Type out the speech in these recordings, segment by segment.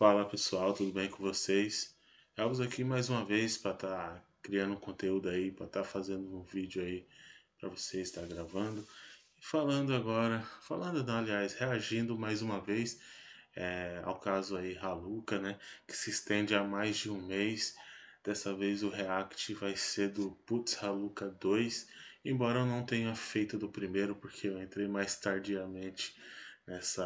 Fala pessoal, tudo bem com vocês? Elvis aqui mais uma vez para estar tá criando conteúdo aí, para estar tá fazendo um vídeo aí para vocês estar tá gravando e falando agora, falando não, aliás, reagindo mais uma vez é, ao caso aí Haluca, né, que se estende a mais de um mês. Dessa vez o react vai ser do Putz Haluca 2, embora eu não tenha feito do primeiro porque eu entrei mais tardiamente nessa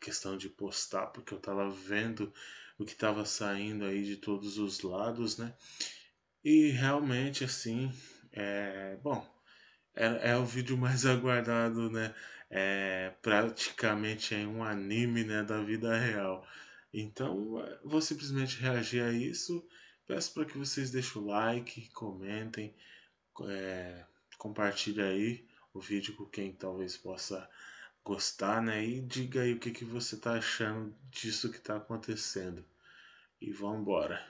questão de postar, porque eu tava vendo o que tava saindo aí de todos os lados, né? E realmente, assim, é. Bom, é, é o vídeo mais aguardado, né? É praticamente é um anime, né? Da vida real. Então, é, vou simplesmente reagir a isso. Peço para que vocês deixem o like, comentem, é, compartilhem aí o vídeo com quem talvez possa gostar, né? E diga aí o que, que você tá achando disso que tá acontecendo. E vambora.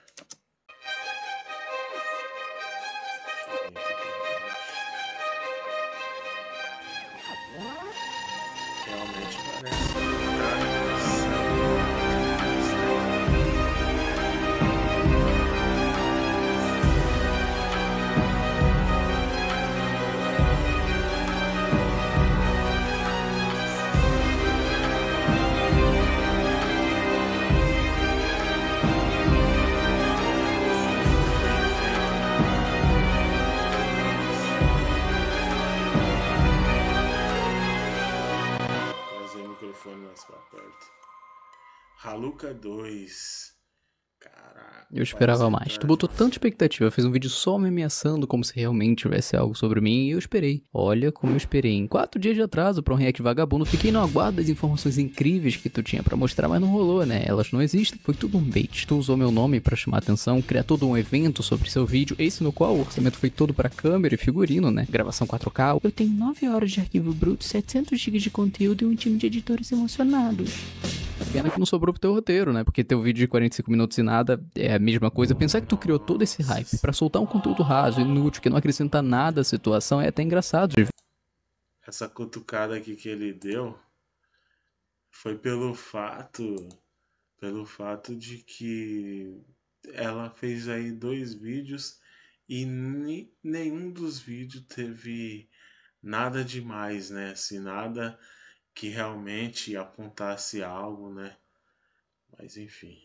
Luca 2. Caraca. Eu esperava mais. Tu botou tanta expectativa, Fez um vídeo só me ameaçando como se realmente tivesse algo sobre mim e eu esperei. Olha como eu esperei. Em quatro dias de atraso pra um react vagabundo, fiquei no aguardo das informações incríveis que tu tinha para mostrar, mas não rolou, né? Elas não existem. Foi tudo um bait. Tu usou meu nome para chamar atenção, criar todo um evento sobre seu vídeo, esse no qual o orçamento foi todo para câmera e figurino, né? Gravação 4K. Eu tenho 9 horas de arquivo bruto, 700 GB de conteúdo e um time de editores emocionados. Pena que não sobrou pro teu roteiro, né? Porque teu vídeo de 45 minutos e nada é a mesma coisa. Pensar que tu criou todo esse hype para soltar um conteúdo raso, inútil, que não acrescenta nada à situação é até engraçado. Essa cutucada aqui que ele deu foi pelo fato pelo fato de que ela fez aí dois vídeos e nenhum dos vídeos teve nada demais, né? Assim, nada que realmente apontasse algo, né? Mas enfim.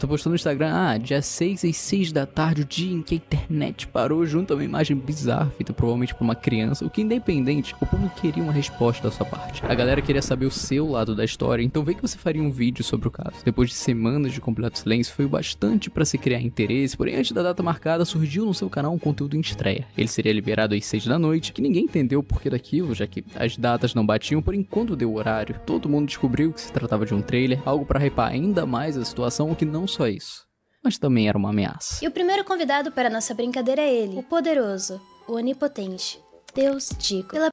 Tô postando no Instagram, ah, dia 6 às 6 da tarde, o dia em que a internet parou, junto a uma imagem bizarra feita provavelmente por uma criança, o que independente, o público queria uma resposta da sua parte. A galera queria saber o seu lado da história, então vê que você faria um vídeo sobre o caso. Depois de semanas de completo silêncio, foi o bastante para se criar interesse, porém antes da data marcada, surgiu no seu canal um conteúdo em estreia. Ele seria liberado às 6 da noite, que ninguém entendeu o porquê daquilo, já que as datas não batiam, porém quando deu o horário, todo mundo descobriu que se tratava de um trailer, algo para repar ainda mais a situação, o que não só isso, mas também era uma ameaça. E o primeiro convidado para nossa brincadeira é ele, o poderoso, o onipotente, Deus Dico. Pela...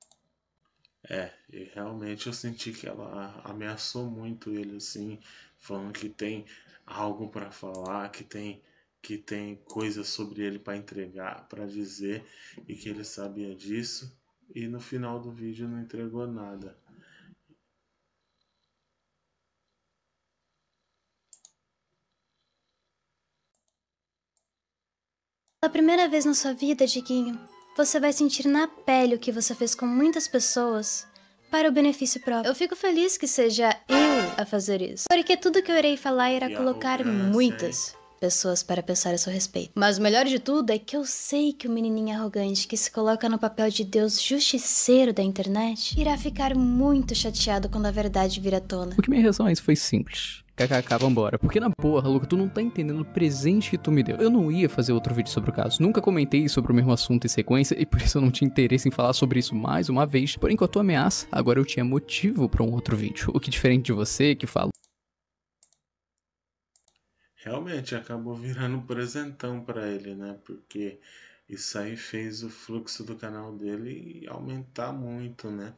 É, e realmente eu senti que ela ameaçou muito ele, assim, falando que tem algo para falar, que tem que tem coisas sobre ele para entregar, para dizer e que ele sabia disso. E no final do vídeo não entregou nada. Pela primeira vez na sua vida, Diguinho, você vai sentir na pele o que você fez com muitas pessoas para o benefício próprio. Eu fico feliz que seja eu a fazer isso, porque tudo que eu irei falar irá colocar né? muitas pessoas para pensar a seu respeito. Mas o melhor de tudo é que eu sei que o menininho arrogante que se coloca no papel de Deus justiceiro da internet irá ficar muito chateado quando a verdade vir à tona. O que minha reação a isso foi simples. KKK, vambora. Porque na porra, Luca, tu não tá entendendo o presente que tu me deu. Eu não ia fazer outro vídeo sobre o caso. Nunca comentei sobre o mesmo assunto em sequência e por isso eu não tinha interesse em falar sobre isso mais uma vez. Porém, com a tua ameaça, agora eu tinha motivo para um outro vídeo. O que diferente de você que fala. Realmente acabou virando um presentão para ele, né? Porque isso aí fez o fluxo do canal dele aumentar muito, né?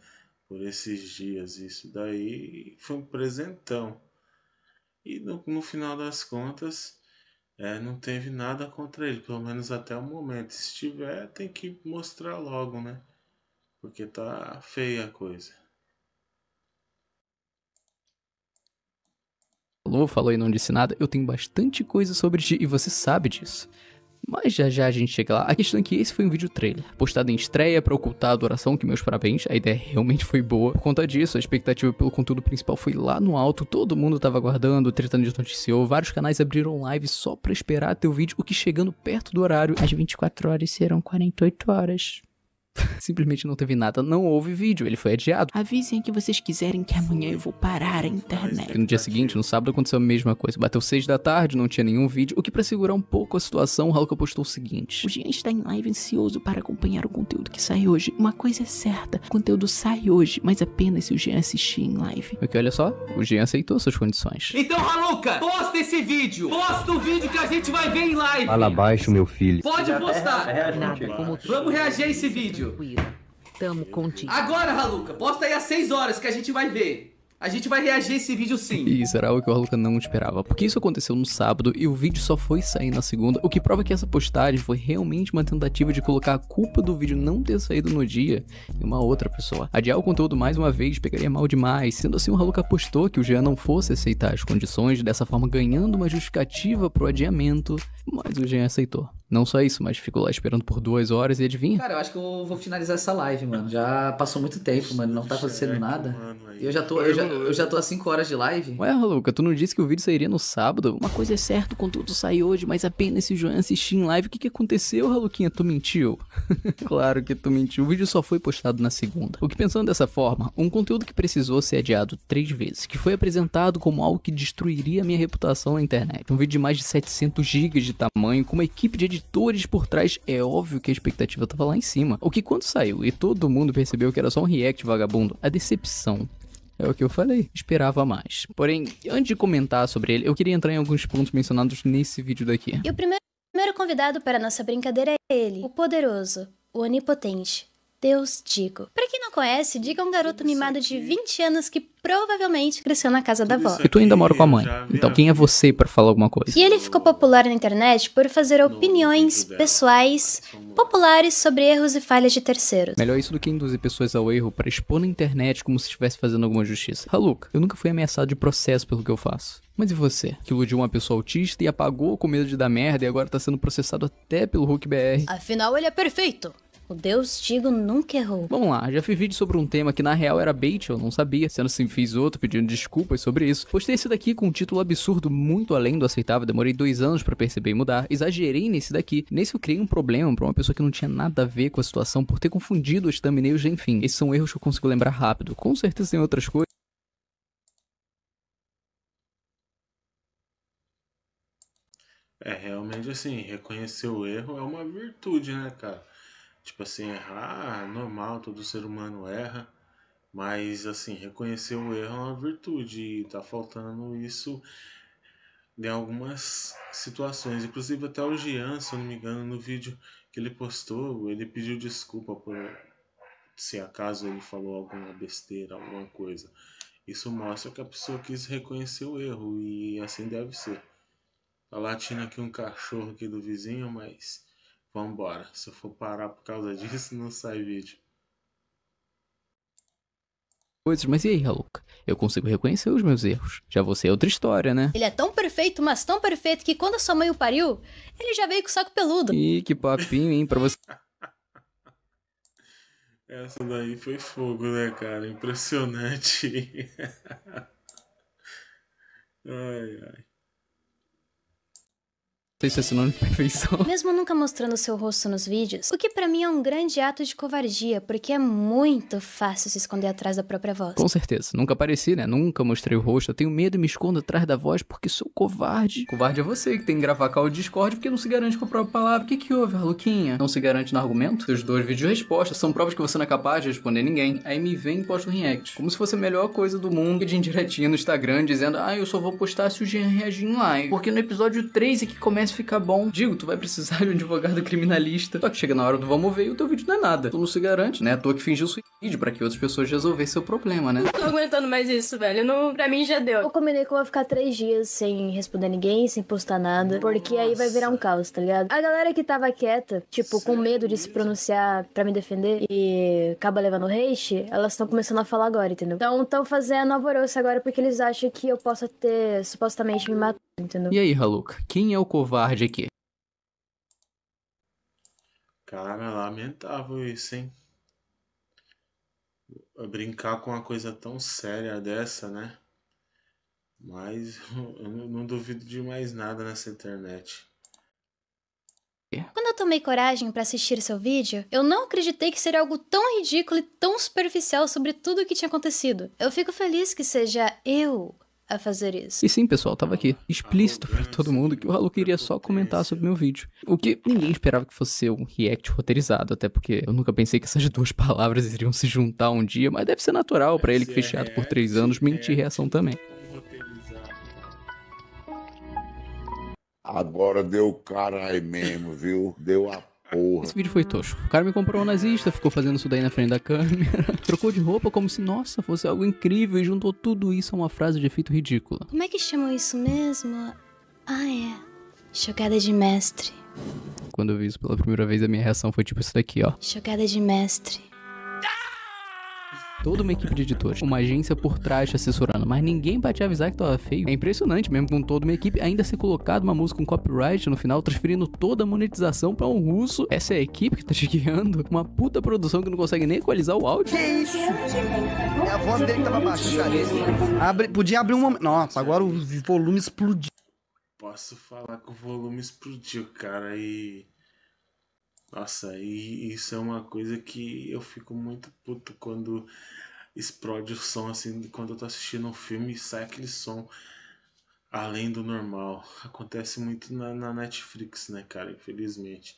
Por esses dias. Isso daí foi um presentão. E no, no final das contas, é, não teve nada contra ele, pelo menos até o momento. Se tiver, tem que mostrar logo, né? Porque tá feia a coisa. Falou, falou e não disse nada. Eu tenho bastante coisa sobre ti e você sabe disso. Mas já já a gente chega lá. A questão é que esse foi um vídeo trailer, postado em estreia para ocultar a adoração, que meus parabéns, a ideia realmente foi boa. Por conta disso, a expectativa pelo conteúdo principal foi lá no alto, todo mundo tava aguardando, tretando de noticiou, vários canais abriram live só para esperar teu vídeo, o que chegando perto do horário, às 24 horas serão 48 horas. Simplesmente não teve nada, não houve vídeo, ele foi adiado. Avisem que vocês quiserem que amanhã eu vou parar a internet. no dia seguinte, no sábado, aconteceu a mesma coisa. Bateu seis da tarde, não tinha nenhum vídeo, o que para segurar um pouco a situação, Haluka postou o seguinte. O Jean está em live ansioso para acompanhar o conteúdo que sai hoje. Uma coisa é certa, o conteúdo sai hoje, mas apenas se o Jean assistir em live. Ok, olha só, o Jean aceitou suas condições. Então, Haluka, posta esse vídeo! Posta o vídeo que a gente vai ver em live! Fala abaixo, meu filho. Pode postar! Vamos reagir a esse vídeo. Tamo contigo. Agora, Raluca, posta aí às 6 horas que a gente vai ver. A gente vai reagir a esse vídeo sim. Isso era algo que o Raluca não esperava, porque isso aconteceu no sábado e o vídeo só foi sair na segunda, o que prova que essa postagem foi realmente uma tentativa de colocar a culpa do vídeo não ter saído no dia em uma outra pessoa. Adiar o conteúdo mais uma vez pegaria mal demais, sendo assim o Raluca apostou que o Jean não fosse aceitar as condições, dessa forma ganhando uma justificativa pro adiamento, mas o Jean aceitou. Não só isso, mas ficou lá esperando por duas horas e adivinha? Cara, eu acho que eu vou finalizar essa live, mano. Já passou muito tempo, mano. Não tá acontecendo é nada. Mano, eu já tô, é eu já, eu já tô há 5 horas de live. Ué, Raluca, tu não disse que o vídeo sairia no sábado? Uma coisa é certa, o conteúdo saiu hoje, mas apenas se o João assistir em live. O que, que aconteceu, Raluquinha? Tu mentiu? claro que tu mentiu. O vídeo só foi postado na segunda. O que pensando dessa forma, um conteúdo que precisou ser adiado três vezes, que foi apresentado como algo que destruiria minha reputação na internet. Um vídeo de mais de 700 GB de tamanho, com uma equipe de editores por trás, é óbvio que a expectativa tava lá em cima. O que quando saiu e todo mundo percebeu que era só um react vagabundo, a decepção é o que eu falei. Esperava mais. Porém, antes de comentar sobre ele, eu queria entrar em alguns pontos mencionados nesse vídeo daqui. E o primeiro, primeiro convidado para nossa brincadeira é ele, o poderoso, o onipotente, Deus Digo. Para quem não conhece, diga um garoto mimado de 20 anos que provavelmente cresceu na casa da avó. E tu ainda mora com a mãe, então quem é você para falar alguma coisa? E ele ficou popular na internet por fazer opiniões pessoais populares sobre erros e falhas de terceiros. Melhor isso do que induzir pessoas ao erro para expor na internet como se estivesse fazendo alguma justiça. Haluca, eu nunca fui ameaçado de processo pelo que eu faço. Mas e você, que iludiu uma pessoa autista e apagou com medo de dar merda e agora tá sendo processado até pelo Hulk BR? Afinal, ele é perfeito. O Deus Tigo nunca errou. Vamos lá, já fiz vídeo sobre um tema que na real era bait, eu não sabia, sendo assim fiz outro pedindo desculpas sobre isso. Postei esse daqui com um título absurdo muito além do aceitável, demorei dois anos para perceber e mudar, exagerei nesse daqui. Nesse eu criei um problema para uma pessoa que não tinha nada a ver com a situação por ter confundido os thumbnails, enfim. Esses são erros que eu consigo lembrar rápido, com certeza tem outras coisas. É, realmente assim, reconhecer o erro é uma virtude, né, cara? Tipo assim, errar, é normal, todo ser humano erra. Mas assim, reconhecer o erro é uma virtude e tá faltando isso em algumas situações. Inclusive até o Jean, se eu não me engano, no vídeo que ele postou, ele pediu desculpa por se acaso ele falou alguma besteira, alguma coisa. Isso mostra que a pessoa quis reconhecer o erro e assim deve ser. Tá latindo aqui um cachorro aqui do vizinho, mas Vambora. Se eu for parar por causa disso, não sai vídeo. Pois, mas e aí, Haluka? Eu consigo reconhecer os meus erros. Já você é outra história, né? Ele é tão perfeito, mas tão perfeito, que quando a sua mãe o pariu, ele já veio com o saco peludo. Ih, que papinho, hein, pra você. Essa daí foi fogo, né, cara? Impressionante. ai, ai sei se é sinônimo de perfeição. Mesmo nunca mostrando seu rosto nos vídeos, o que para mim é um grande ato de covardia, porque é muito fácil se esconder atrás da própria voz. Com certeza. Nunca apareci, né? Nunca mostrei o rosto. Eu tenho medo e me escondo atrás da voz porque sou covarde. Covarde é você que tem que gravar call Discord porque não se garante com a própria palavra. O que que houve, Luquinha? Não se garante no argumento? Seus dois vídeos respostas são provas que você não é capaz de responder ninguém. Aí me vem e posta um react. Como se fosse a melhor coisa do mundo de indiretinha no Instagram dizendo, ah, eu só vou postar se o Jean reagir em live. Porque no episódio 3 é que começa ficar bom. Digo, tu vai precisar de um advogado criminalista. Só que chega na hora do vamos ver e o teu vídeo não é nada. Tu não se garante, né? toa é que fingiu suicídio para que outras pessoas resolvessem seu problema, né? Não tô aguentando mais isso, velho. Não, pra mim já deu. Eu combinei que eu vou ficar três dias sem responder ninguém, sem postar nada, porque Nossa. aí vai virar um caos, tá ligado? A galera que tava quieta, tipo, com medo de se pronunciar para me defender e acaba levando o hate, elas estão começando a falar agora, entendeu? Então estão fazendo alvoroço agora porque eles acham que eu possa ter supostamente me matado entendeu? E aí, Haluca, quem é o covarde aqui? Cara, lamentável isso, hein? Brincar com uma coisa tão séria dessa, né? Mas eu não duvido de mais nada nessa internet. Quando eu tomei coragem para assistir seu vídeo, eu não acreditei que seria algo tão ridículo e tão superficial sobre tudo o que tinha acontecido. Eu fico feliz que seja eu a fazer isso. E sim, pessoal, tava aqui explícito para todo mundo que o Halu queria só comentar sobre meu vídeo. O que ninguém esperava que fosse um react roteirizado, até porque eu nunca pensei que essas duas palavras iriam se juntar um dia, mas deve ser natural para ele que fechado por três anos mentir reação também. Agora deu caralho mesmo, viu? Deu a Porra. Esse vídeo foi tosco. O cara me comprou um nazista, ficou fazendo isso daí na frente da câmera. Trocou de roupa como se, nossa, fosse algo incrível e juntou tudo isso a uma frase de efeito ridícula. Como é que chamam isso mesmo? Ah, é. Jogada de mestre. Quando eu vi isso pela primeira vez, a minha reação foi tipo isso daqui, ó. Jogada de mestre toda uma equipe de editores, uma agência por trás te assessorando, mas ninguém pra te avisar que tava feio. É impressionante mesmo com toda uma equipe ainda ser colocado uma música com copyright no final, transferindo toda a monetização para um russo. Essa é a equipe que tá te guiando. Uma puta produção que não consegue nem equalizar o áudio. Que isso? É a voz dele que tava baixa, cara. Abre, podia abrir um momento. Nossa, agora o volume explodiu. Posso falar que o volume explodiu, cara, e nossa, e isso é uma coisa que eu fico muito puto quando explode o som, assim, quando eu tô assistindo um filme e sai aquele som além do normal. Acontece muito na, na Netflix, né, cara, infelizmente.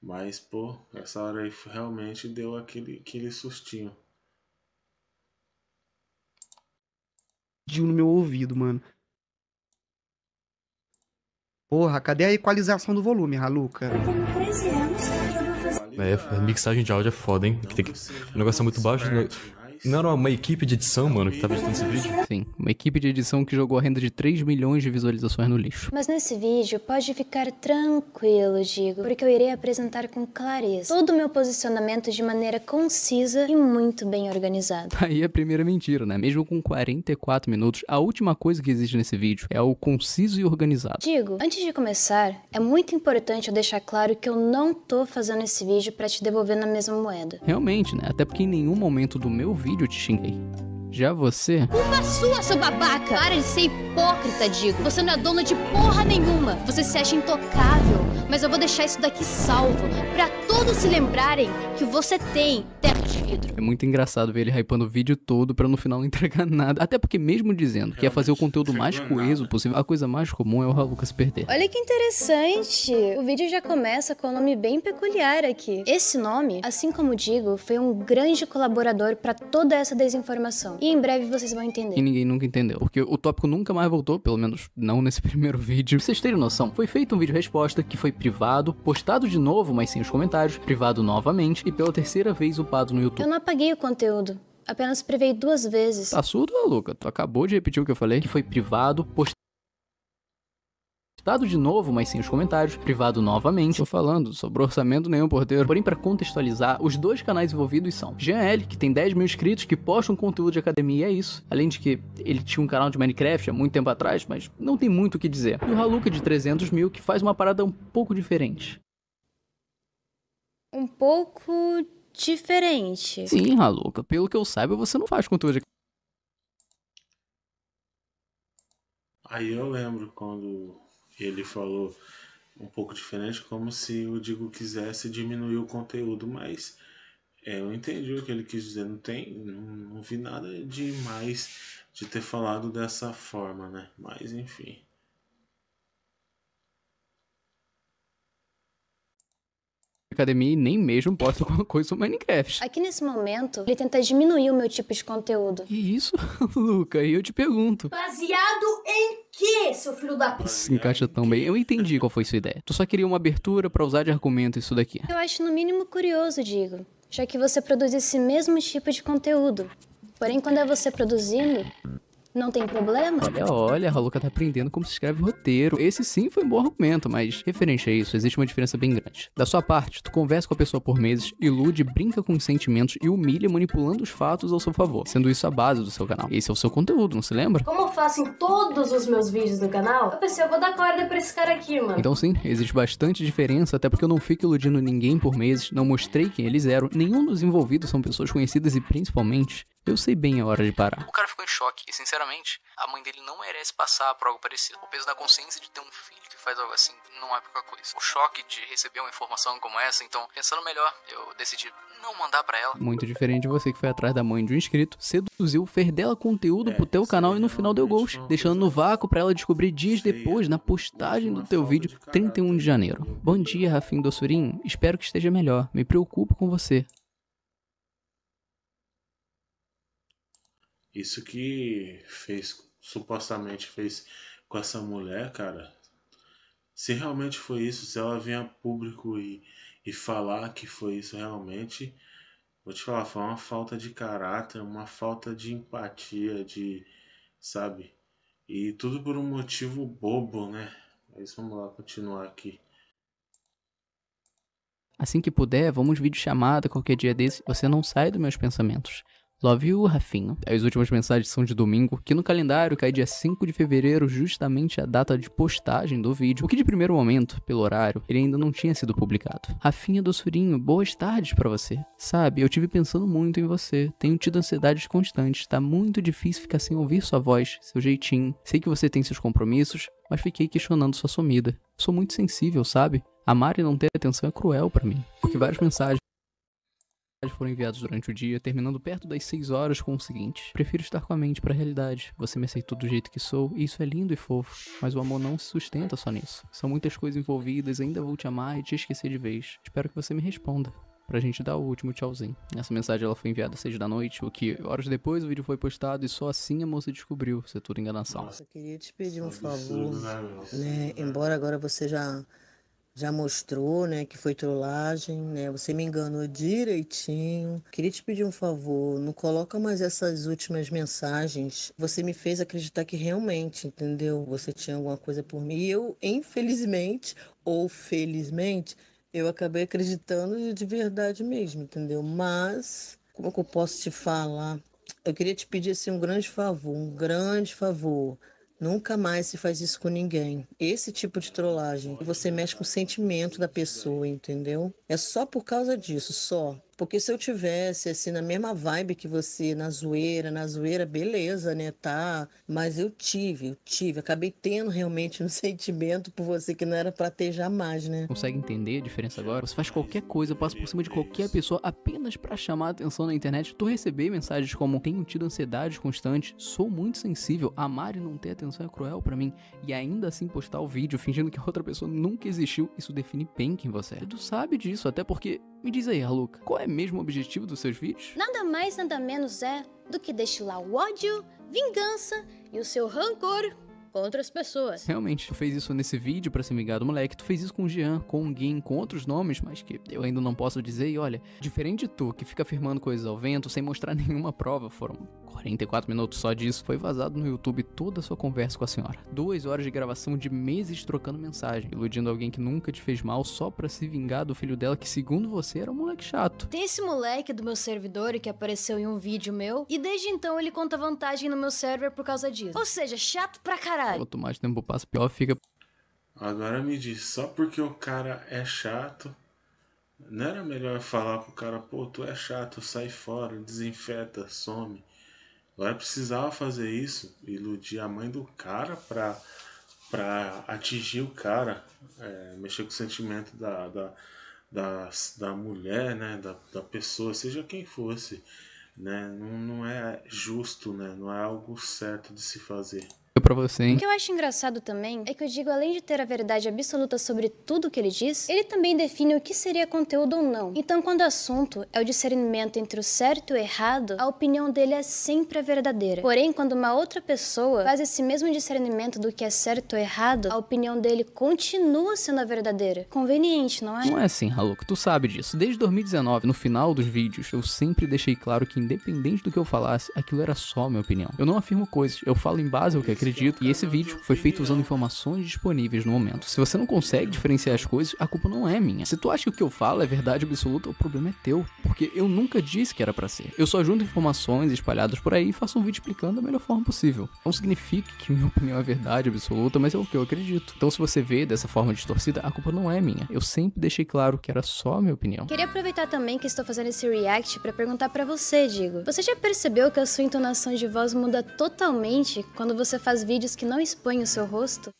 Mas, pô, essa hora aí realmente deu aquele, aquele sustinho. no meu ouvido, mano. Porra, cadê a equalização do volume, Raluca? Eu tenho 13 anos, eu é, mixagem de áudio é foda, hein? Tem que, o negócio é muito baixo. Né? Não era é uma equipe de edição, é mano, que tava tá editando esse vídeo? Sim, uma equipe de edição que jogou a renda de 3 milhões de visualizações no lixo. Mas nesse vídeo, pode ficar tranquilo, digo, porque eu irei apresentar com clareza todo o meu posicionamento de maneira concisa e muito bem organizada. Tá aí a primeira mentira, né? Mesmo com 44 minutos, a última coisa que existe nesse vídeo é o conciso e organizado. Digo, antes de começar, é muito importante eu deixar claro que eu não tô fazendo esse vídeo para te devolver na mesma moeda. Realmente, né? Até porque em nenhum momento do meu vídeo vídeo te xinguei. Já você. Culpa sua, seu babaca! Para de ser hipócrita, digo. Você não é dono de porra nenhuma. Você se acha intocável. Mas eu vou deixar isso daqui salvo. para todos se lembrarem que você tem teto de vidro. É muito engraçado ver ele hypando o vídeo todo para no final não entregar nada. Até porque, mesmo dizendo que ia fazer o conteúdo mais coeso possível, a coisa mais comum é o Raluca se perder. Olha que interessante. O vídeo já começa com um nome bem peculiar aqui. Esse nome, assim como digo, foi um grande colaborador para todos toda essa desinformação. E em breve vocês vão entender. E ninguém nunca entendeu, porque o tópico nunca mais voltou, pelo menos não nesse primeiro vídeo. Pra vocês terem noção, foi feito um vídeo resposta que foi privado, postado de novo, mas sem os comentários, privado novamente e pela terceira vez upado no YouTube. Eu não apaguei o conteúdo. Apenas privei duas vezes. Tá surdo, Luca? Tu acabou de repetir o que eu falei, que foi privado, postado Citado de novo, mas sem os comentários, privado novamente. Estou falando, sobrou orçamento nenhum, porteiro. Porém, para contextualizar, os dois canais envolvidos são GL, que tem 10 mil inscritos, que posta um conteúdo de academia e é isso. Além de que ele tinha um canal de Minecraft há muito tempo atrás, mas não tem muito o que dizer. E o Haluka de 300 mil, que faz uma parada um pouco diferente. Um pouco diferente. Sim, Haluka. Pelo que eu saiba, você não faz conteúdo de Aí eu lembro quando ele falou um pouco diferente, como se o Digo quisesse diminuir o conteúdo, mas é, eu entendi o que ele quis dizer, não, tem, não, não vi nada demais de ter falado dessa forma, né? Mas enfim. academia e nem mesmo posto alguma coisa sobre Minecraft. Aqui nesse momento, ele tenta diminuir o meu tipo de conteúdo. E isso, Luca, e eu te pergunto. Baseado em quê, seu filho da puta? Se encaixa tão bem. Eu entendi qual foi sua ideia. Tu só queria uma abertura para usar de argumento isso daqui. Eu acho no mínimo curioso, Diego. Já que você produz esse mesmo tipo de conteúdo. Porém, quando é você produzindo, não tem problema. Olha, olha, a Haluca tá aprendendo como se escreve roteiro. Esse sim foi um bom argumento, mas referente a isso, existe uma diferença bem grande. Da sua parte, tu conversa com a pessoa por meses, ilude, brinca com os sentimentos e humilha manipulando os fatos ao seu favor, sendo isso a base do seu canal. Esse é o seu conteúdo, não se lembra? Como eu faço em todos os meus vídeos do canal, eu pensei, eu vou dar corda pra esse cara aqui, mano. Então sim, existe bastante diferença, até porque eu não fico iludindo ninguém por meses, não mostrei quem eles eram, nenhum dos envolvidos são pessoas conhecidas e principalmente eu sei bem a hora de parar. O cara ficou em choque e, sinceramente, a mãe dele não merece passar por algo parecido. O peso da consciência de ter um filho que faz algo assim não é pouca coisa. O choque de receber uma informação como essa, então, pensando melhor, eu decidi não mandar para ela. Muito diferente de você que foi atrás da mãe de um inscrito, seduziu, fez dela conteúdo é, pro teu canal e no é final deu gols, deixando no vácuo para ela descobrir dias é depois, na postagem do teu vídeo, 31 de janeiro. Bom dia, Rafim Dossurim. Espero que esteja melhor. Me preocupo com você. Isso que fez, supostamente fez com essa mulher, cara. Se realmente foi isso, se ela vier a público e, e falar que foi isso realmente, vou te falar, foi uma falta de caráter, uma falta de empatia, de. sabe? E tudo por um motivo bobo, né? Mas vamos lá continuar aqui. Assim que puder, vamos vídeo chamada qualquer dia desse, você não sai dos meus pensamentos. Love you, Rafinho. É, as últimas mensagens são de domingo, que no calendário cai dia 5 de fevereiro, justamente a data de postagem do vídeo, o que de primeiro momento, pelo horário, ele ainda não tinha sido publicado. Rafinha Surinho, boas tardes para você. Sabe, eu tive pensando muito em você, tenho tido ansiedades constantes, tá muito difícil ficar sem ouvir sua voz, seu jeitinho. Sei que você tem seus compromissos, mas fiquei questionando sua sumida. Sou muito sensível, sabe? Amar e não ter atenção é cruel para mim, porque várias mensagens foram enviados durante o dia, terminando perto das 6 horas com o seguinte: Prefiro estar com a mente para a realidade. Você me aceitou do jeito que sou, e isso é lindo e fofo, mas o amor não se sustenta só nisso. São muitas coisas envolvidas, ainda vou te amar e te esquecer de vez. Espero que você me responda pra gente dar o último tchauzinho. Essa mensagem ela foi enviada às 6 da noite, o que horas depois o vídeo foi postado e só assim a moça descobriu ser é tudo enganação. Nossa, eu queria te pedir um é favor, né, né? Embora agora você já já mostrou, né, que foi trollagem, né? Você me enganou direitinho. Queria te pedir um favor, não coloca mais essas últimas mensagens. Você me fez acreditar que realmente, entendeu? Você tinha alguma coisa por mim. E eu, infelizmente ou felizmente, eu acabei acreditando de verdade mesmo, entendeu? Mas como é que eu posso te falar? Eu queria te pedir assim um grande favor, um grande favor Nunca mais se faz isso com ninguém. Esse tipo de trollagem, você mexe com o sentimento da pessoa, entendeu? É só por causa disso, só. Porque se eu tivesse, assim, na mesma vibe que você, na zoeira, na zoeira, beleza, né? Tá. Mas eu tive, eu tive. Acabei tendo realmente um sentimento por você que não era pra ter jamais, né? Consegue entender a diferença agora? Você faz qualquer coisa, passa por cima de qualquer pessoa apenas para chamar a atenção na internet. Tu receber mensagens como: tenho tido ansiedade constante, sou muito sensível, amar e não ter atenção é cruel para mim. E ainda assim postar o vídeo fingindo que a outra pessoa nunca existiu, isso define bem quem você é. E tu sabe disso, até porque. Me diz aí, Luca, qual é mesmo o objetivo dos seus vídeos? Nada mais, nada menos é do que destilar o ódio, vingança e o seu rancor com outras pessoas. Realmente, tu fez isso nesse vídeo para vingar do moleque. Tu fez isso com o Jean, com o Gin, com outros nomes, mas que eu ainda não posso dizer. E olha, diferente de tu, que fica afirmando coisas ao vento sem mostrar nenhuma prova, foram 44 minutos só disso. Foi vazado no YouTube toda a sua conversa com a senhora. Duas horas de gravação de meses trocando mensagem, iludindo alguém que nunca te fez mal só pra se vingar do filho dela, que segundo você era um moleque chato. Tem esse moleque do meu servidor que apareceu em um vídeo meu, e desde então ele conta vantagem no meu server por causa disso. Ou seja, chato pra caralho caralho. Quanto mais tempo passa, pior fica. Agora me diz, só porque o cara é chato, não era melhor falar pro cara, pô, tu é chato, sai fora, desinfeta, some. Agora precisava fazer isso, iludir a mãe do cara pra, pra atingir o cara, é, mexer com o sentimento da, da, da, da mulher, né, da, da pessoa, seja quem fosse. Né? Não, não é justo, né? não é algo certo de se fazer pra você, hein? O que eu acho engraçado também é que o Digo, além de ter a verdade absoluta sobre tudo que ele diz, ele também define o que seria conteúdo ou não. Então, quando o assunto é o discernimento entre o certo e o errado, a opinião dele é sempre a verdadeira. Porém, quando uma outra pessoa faz esse mesmo discernimento do que é certo ou errado, a opinião dele continua sendo a verdadeira. Conveniente, não é? Não é assim, Haluca. Tu sabe disso. Desde 2019, no final dos vídeos, eu sempre deixei claro que, independente do que eu falasse, aquilo era só minha opinião. Eu não afirmo coisas, eu falo em base ao que acredito. É acredito, e esse vídeo foi feito usando informações disponíveis no momento. Se você não consegue diferenciar as coisas, a culpa não é minha. Se tu acha que o que eu falo é verdade absoluta, o problema é teu, porque eu nunca disse que era para ser. Eu só junto informações espalhadas por aí e faço um vídeo explicando da melhor forma possível. Não significa que minha opinião é verdade absoluta, mas é o que eu acredito. Então se você vê dessa forma distorcida, a culpa não é minha. Eu sempre deixei claro que era só a minha opinião. Queria aproveitar também que estou fazendo esse react para perguntar para você, Diego. Você já percebeu que a sua entonação de voz muda totalmente quando você faz faz vídeos que não expõem o seu rosto.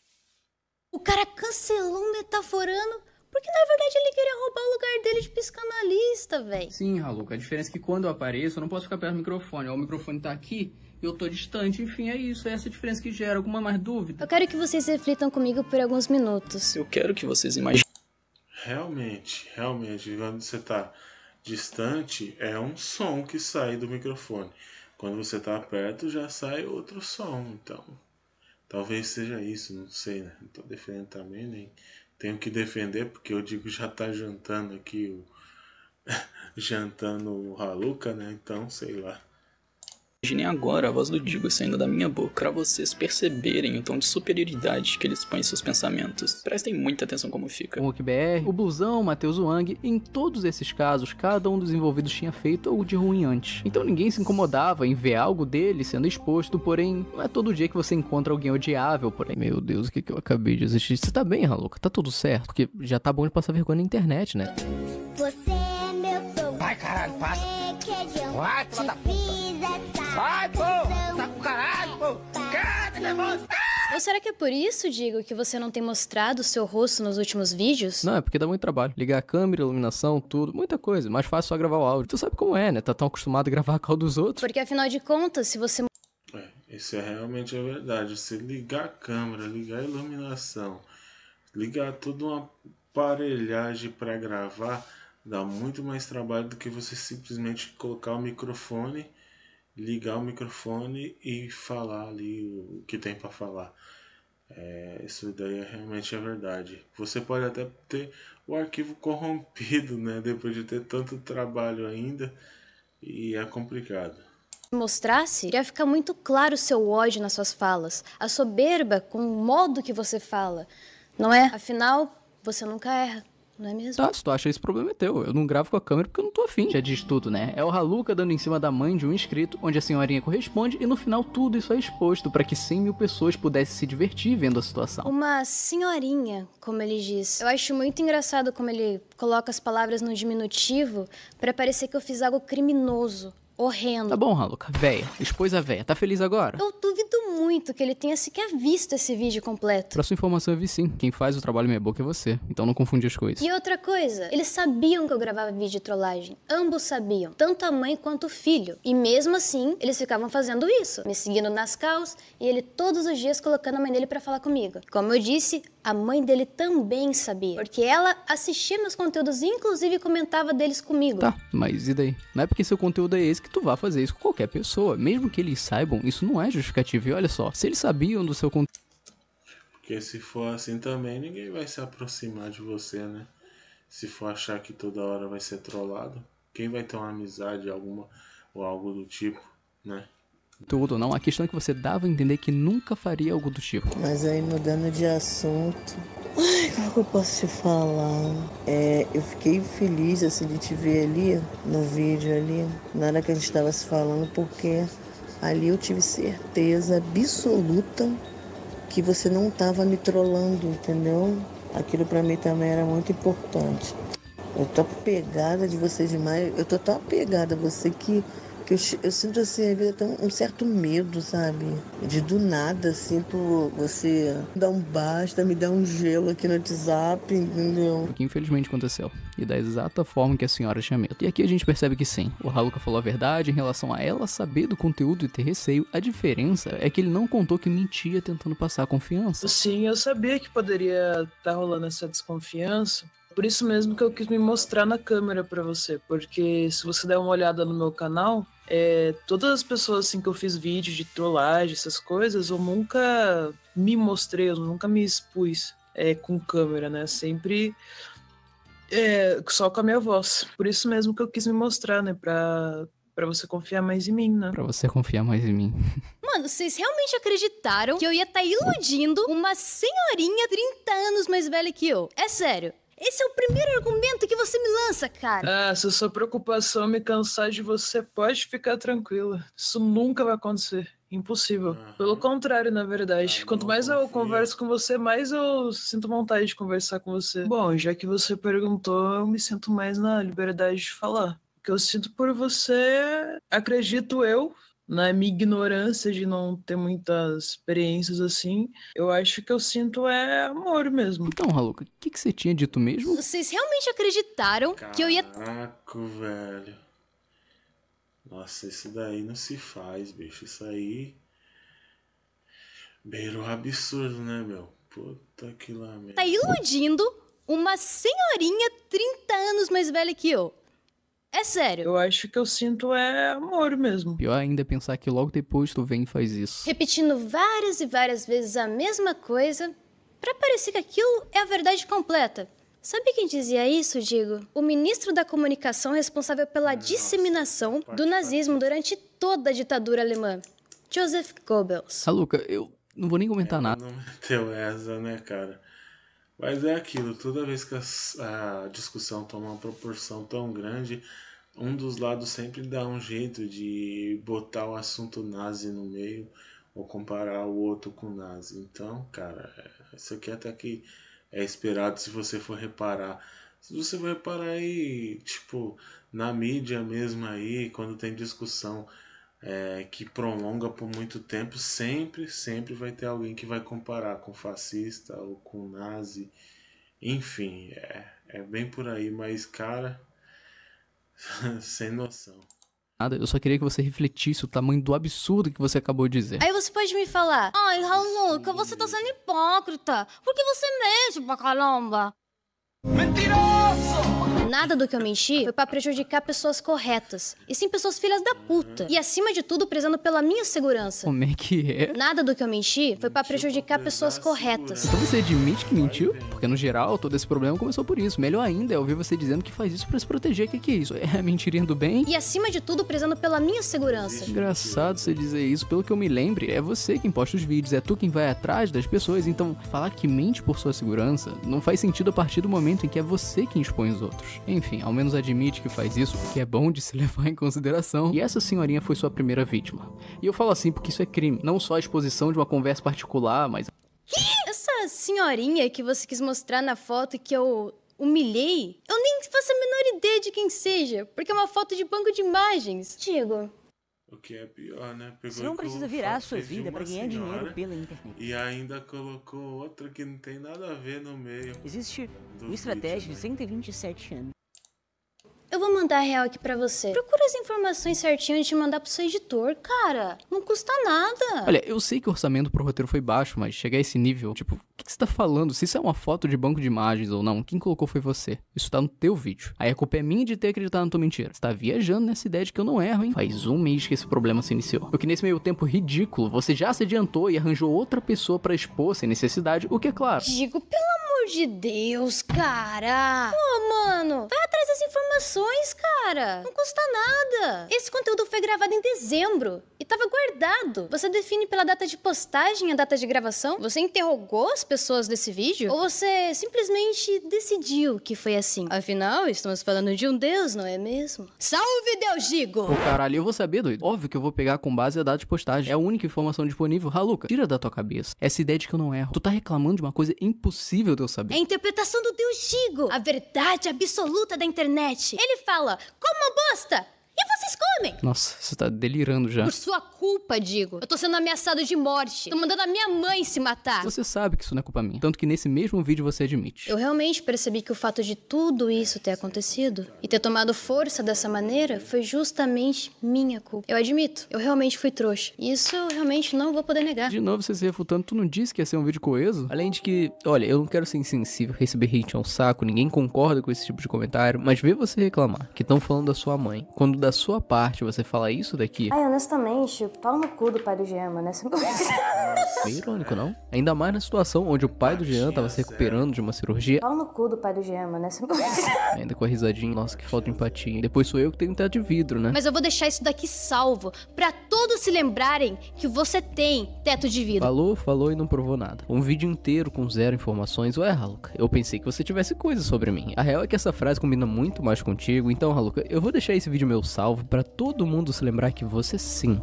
O cara cancelou metaforando porque na verdade ele queria roubar o lugar dele de psicanalista, velho. Sim, Raluca, a diferença é que quando eu apareço, eu não posso ficar perto do microfone. o microfone tá aqui e eu tô distante. Enfim, é isso, é essa diferença que gera. Alguma mais dúvida? Eu quero que vocês reflitam comigo por alguns minutos. Eu quero que vocês imaginem. Realmente, realmente, quando você tá distante, é um som que sai do microfone. Quando você tá perto, já sai outro som, então. Talvez seja isso, não sei, né? Não tô defendendo também, nem tenho que defender, porque eu digo já tá jantando aqui o. jantando o Haluca, né? Então, sei lá. Imaginem agora a voz do Digo saindo da minha boca para vocês perceberem o tom de superioridade que eles expõe em seus pensamentos. Prestem muita atenção como fica. O BR, o Blusão, o Matheus Wang, em todos esses casos, cada um dos envolvidos tinha feito algo de ruim antes. Então ninguém se incomodava em ver algo dele sendo exposto, porém, não é todo dia que você encontra alguém odiável, porém. Meu Deus, o que, que eu acabei de assistir? Você tá bem, Raluca? Tá tudo certo? Porque já tá bom de passar vergonha na internet, né? Você é meu povo. Ai, caralho, passa. What? É filha Sai, pô! Tá com caralho, pô! Canta, demônio! Ou será que é por isso, Diego, que você não tem mostrado o seu rosto nos últimos vídeos? Não, é porque dá muito trabalho. Ligar a câmera, iluminação, tudo, muita coisa. Mais fácil só gravar o áudio. Tu sabe como é, né? Tá tão acostumado a gravar a cal dos outros. Porque afinal de contas, se você. É, isso é realmente a verdade. Você ligar a câmera, ligar a iluminação, ligar toda uma aparelhagem para gravar, dá muito mais trabalho do que você simplesmente colocar o microfone ligar o microfone e falar ali o que tem para falar. É, isso daí é realmente é verdade. Você pode até ter o arquivo corrompido, né? Depois de ter tanto trabalho ainda, e é complicado mostrasse, iria ficar muito claro o seu ódio nas suas falas, a soberba com o modo que você fala, não é? Afinal, você nunca erra não é mesmo? Tá, se tu acha esse problema é teu. Eu não gravo com a câmera porque eu não tô afim. Já diz tudo, né? É o Haluca dando em cima da mãe de um inscrito, onde a senhorinha corresponde, e no final tudo isso é exposto para que 100 mil pessoas pudessem se divertir vendo a situação. Uma senhorinha, como ele diz. Eu acho muito engraçado como ele coloca as palavras no diminutivo para parecer que eu fiz algo criminoso. Horrendo. Tá bom, Haluca. Véia. Expôs a véia. Tá feliz agora? Eu duvido muito que ele tenha sequer visto esse vídeo completo. Pra sua informação, eu vi sim. Quem faz o trabalho minha boca é você. Então não confunde as coisas. E outra coisa, eles sabiam que eu gravava vídeo de trollagem. Ambos sabiam. Tanto a mãe quanto o filho. E mesmo assim, eles ficavam fazendo isso. Me seguindo nas caos e ele todos os dias colocando a mãe dele para falar comigo. Como eu disse, a mãe dele também sabia. Porque ela assistia meus conteúdos, inclusive comentava deles comigo. Tá, mas e daí? Não é porque seu conteúdo é esse que tu vá fazer isso com qualquer pessoa. Mesmo que eles saibam, isso não é justificativo. E olha só, se eles sabiam do seu conteúdo. Porque se for assim também, ninguém vai se aproximar de você, né? Se for achar que toda hora vai ser trollado, quem vai ter uma amizade alguma ou algo do tipo, né? tudo ou não, a questão é que você dava a entender que nunca faria algo do tipo. Mas aí mudando de assunto, Ai, como que eu posso te falar? É, eu fiquei feliz assim de te ver ali, no vídeo ali, na hora que a gente estava se falando, porque ali eu tive certeza absoluta que você não estava me trollando, entendeu? Aquilo para mim também era muito importante. Eu tô pegada de você demais, eu tô tão apegada a você que que eu, eu sinto assim, a vida até um certo medo, sabe? De do nada, sinto você dar um basta, me dar um gelo aqui no WhatsApp, entendeu? O que infelizmente aconteceu. E da exata forma que a senhora tinha medo. E aqui a gente percebe que sim, o Haluka falou a verdade em relação a ela saber do conteúdo e ter receio. A diferença é que ele não contou que mentia tentando passar a confiança. Sim, eu sabia que poderia estar tá rolando essa desconfiança por isso mesmo que eu quis me mostrar na câmera para você, porque se você der uma olhada no meu canal, é, todas as pessoas assim que eu fiz vídeo de trollagem, essas coisas, eu nunca me mostrei, eu nunca me expus é, com câmera, né? Sempre é, só com a minha voz. Por isso mesmo que eu quis me mostrar, né? Pra, pra você confiar mais em mim, né? Pra você confiar mais em mim. Mano, vocês realmente acreditaram que eu ia estar tá iludindo uma senhorinha 30 anos mais velha que eu? É sério. Esse é o primeiro argumento que você me lança, cara. Ah, se a sua preocupação é me cansar de você, pode ficar tranquila. Isso nunca vai acontecer. Impossível. Uhum. Pelo contrário, na verdade. Tá, Quanto mais confio. eu converso com você, mais eu sinto vontade de conversar com você. Bom, já que você perguntou, eu me sinto mais na liberdade de falar. O que eu sinto por você, acredito eu, na minha ignorância de não ter muitas experiências assim, eu acho que eu sinto é amor mesmo. Então, Raluca, o que, que você tinha dito mesmo? Vocês realmente acreditaram Caraca, que eu ia. Caraca, velho. Nossa, isso daí não se faz, bicho. Isso aí. beiro absurdo, né, meu? Puta que lá, Tá iludindo uma senhorinha 30 anos mais velha que eu. É sério. Eu acho que eu sinto é amor mesmo. Pior ainda é pensar que logo depois tu vem e faz isso. Repetindo várias e várias vezes a mesma coisa, para parecer que aquilo é a verdade completa. Sabe quem dizia isso, Digo? O ministro da Comunicação responsável pela Nossa, disseminação do nazismo durante toda a ditadura alemã, Joseph Goebbels. Ah, Luca, eu não vou nem comentar é, nada. Não meteu essa, né, cara? Mas é aquilo, toda vez que a, a discussão toma uma proporção tão grande, um dos lados sempre dá um jeito de botar o assunto nazi no meio ou comparar o outro com o nazi. Então, cara, isso aqui até que é esperado se você for reparar. Se você for reparar aí, tipo, na mídia mesmo aí, quando tem discussão é, que prolonga por muito tempo, sempre, sempre vai ter alguém que vai comparar com fascista ou com nazi. Enfim, é, é bem por aí, mas cara, sem noção. nada Eu só queria que você refletisse o tamanho do absurdo que você acabou de dizer. Aí você pode me falar: Ai, Raluca, você tá sendo hipócrita. Porque você mente pra caramba. Mentiroso! Nada do que eu menti foi para prejudicar pessoas corretas, e sim pessoas filhas da puta. E acima de tudo, prezando pela minha segurança. Como é que é? Nada do que eu menti foi para prejudicar pessoas corretas. Então você admite que mentiu? Porque no geral, todo esse problema começou por isso. Melhor ainda é ouvir você dizendo que faz isso para se proteger. O que, que é isso? É a mentirinha do bem? E acima de tudo, prezando pela minha segurança. Engraçado você dizer isso, pelo que eu me lembre, é você quem posta os vídeos, é tu quem vai atrás das pessoas, então falar que mente por sua segurança não faz sentido a partir do momento em que é você quem expõe os outros. Enfim, ao menos admite que faz isso, que é bom de se levar em consideração. E essa senhorinha foi sua primeira vítima. E eu falo assim porque isso é crime, não só a exposição de uma conversa particular, mas. Essa senhorinha que você quis mostrar na foto que eu humilhei, eu nem faço a menor ideia de quem seja, porque é uma foto de banco de imagens. Digo, o que é pior, né? Pegou Você não precisa virar a sua vida para ganhar dinheiro pela internet. E ainda colocou outra que não tem nada a ver no meio. Existe uma estratégia de 127 anos eu vou mandar a real aqui pra você. Procura as informações certinho antes de mandar pro seu editor, cara. Não custa nada. Olha, eu sei que o orçamento pro roteiro foi baixo, mas chegar a esse nível, tipo, o que, que você tá falando? Se isso é uma foto de banco de imagens ou não, quem colocou foi você. Isso tá no teu vídeo. Aí a culpa é minha de ter acreditado na tua mentira. Você tá viajando nessa ideia de que eu não erro, hein? Faz um mês que esse problema se iniciou. Porque nesse meio tempo ridículo, você já se adiantou e arranjou outra pessoa para expor sem necessidade, o que é claro. Digo, pelo amor de Deus, cara! Pô, mano, vai tá atrás das informações, cara! Não custa nada! Esse conteúdo foi gravado em dezembro e tava guardado. Você define pela data de postagem a data de gravação? Você interrogou as pessoas desse vídeo? Ou você simplesmente decidiu que foi assim? Afinal, estamos falando de um Deus, não é mesmo? Salve, Deus O cara caralho, eu vou saber, doido. Óbvio que eu vou pegar com base a data de postagem. É a única informação disponível. Raluca, tira da tua cabeça essa ideia de que eu não erro. Tu tá reclamando de uma coisa impossível Deus. É a interpretação do Deus Gigo, a verdade absoluta da internet. Ele fala, como bosta, e vocês comem? Nossa, você tá delirando já. Por sua culpa, digo. Eu tô sendo ameaçado de morte. Tô mandando a minha mãe se matar. Você sabe que isso não é culpa minha. Tanto que nesse mesmo vídeo você admite. Eu realmente percebi que o fato de tudo isso ter acontecido e ter tomado força dessa maneira foi justamente minha culpa. Eu admito, eu realmente fui trouxa. Isso eu realmente não vou poder negar. De novo, você se refutando. Tu não disse que ia ser um vídeo coeso? Além de que, olha, eu não quero ser insensível, receber hate é um saco, ninguém concorda com esse tipo de comentário, mas ver você reclamar que estão falando da sua mãe quando da da sua parte você falar isso daqui. Ai, honestamente, pau no cu do pai do Jean, mano. Essa é, é irônico, não? Ainda mais na situação onde o pai do Jean tava se recuperando de uma cirurgia. Pau no cu do pai do Jean, mano. É essa Ainda com a risadinha, nossa, que falta de empatia. Depois sou eu que tenho que estar de vidro, né? Mas eu vou deixar isso daqui salvo para todos se lembrarem que você tem teto de vidro. Falou, falou e não provou nada. Um vídeo inteiro com zero informações. Ué, Haluka. eu pensei que você tivesse coisas sobre mim. A real é que essa frase combina muito mais contigo, então, Haluka, eu vou deixar esse vídeo meu salvo salvo para todo mundo se lembrar que você sim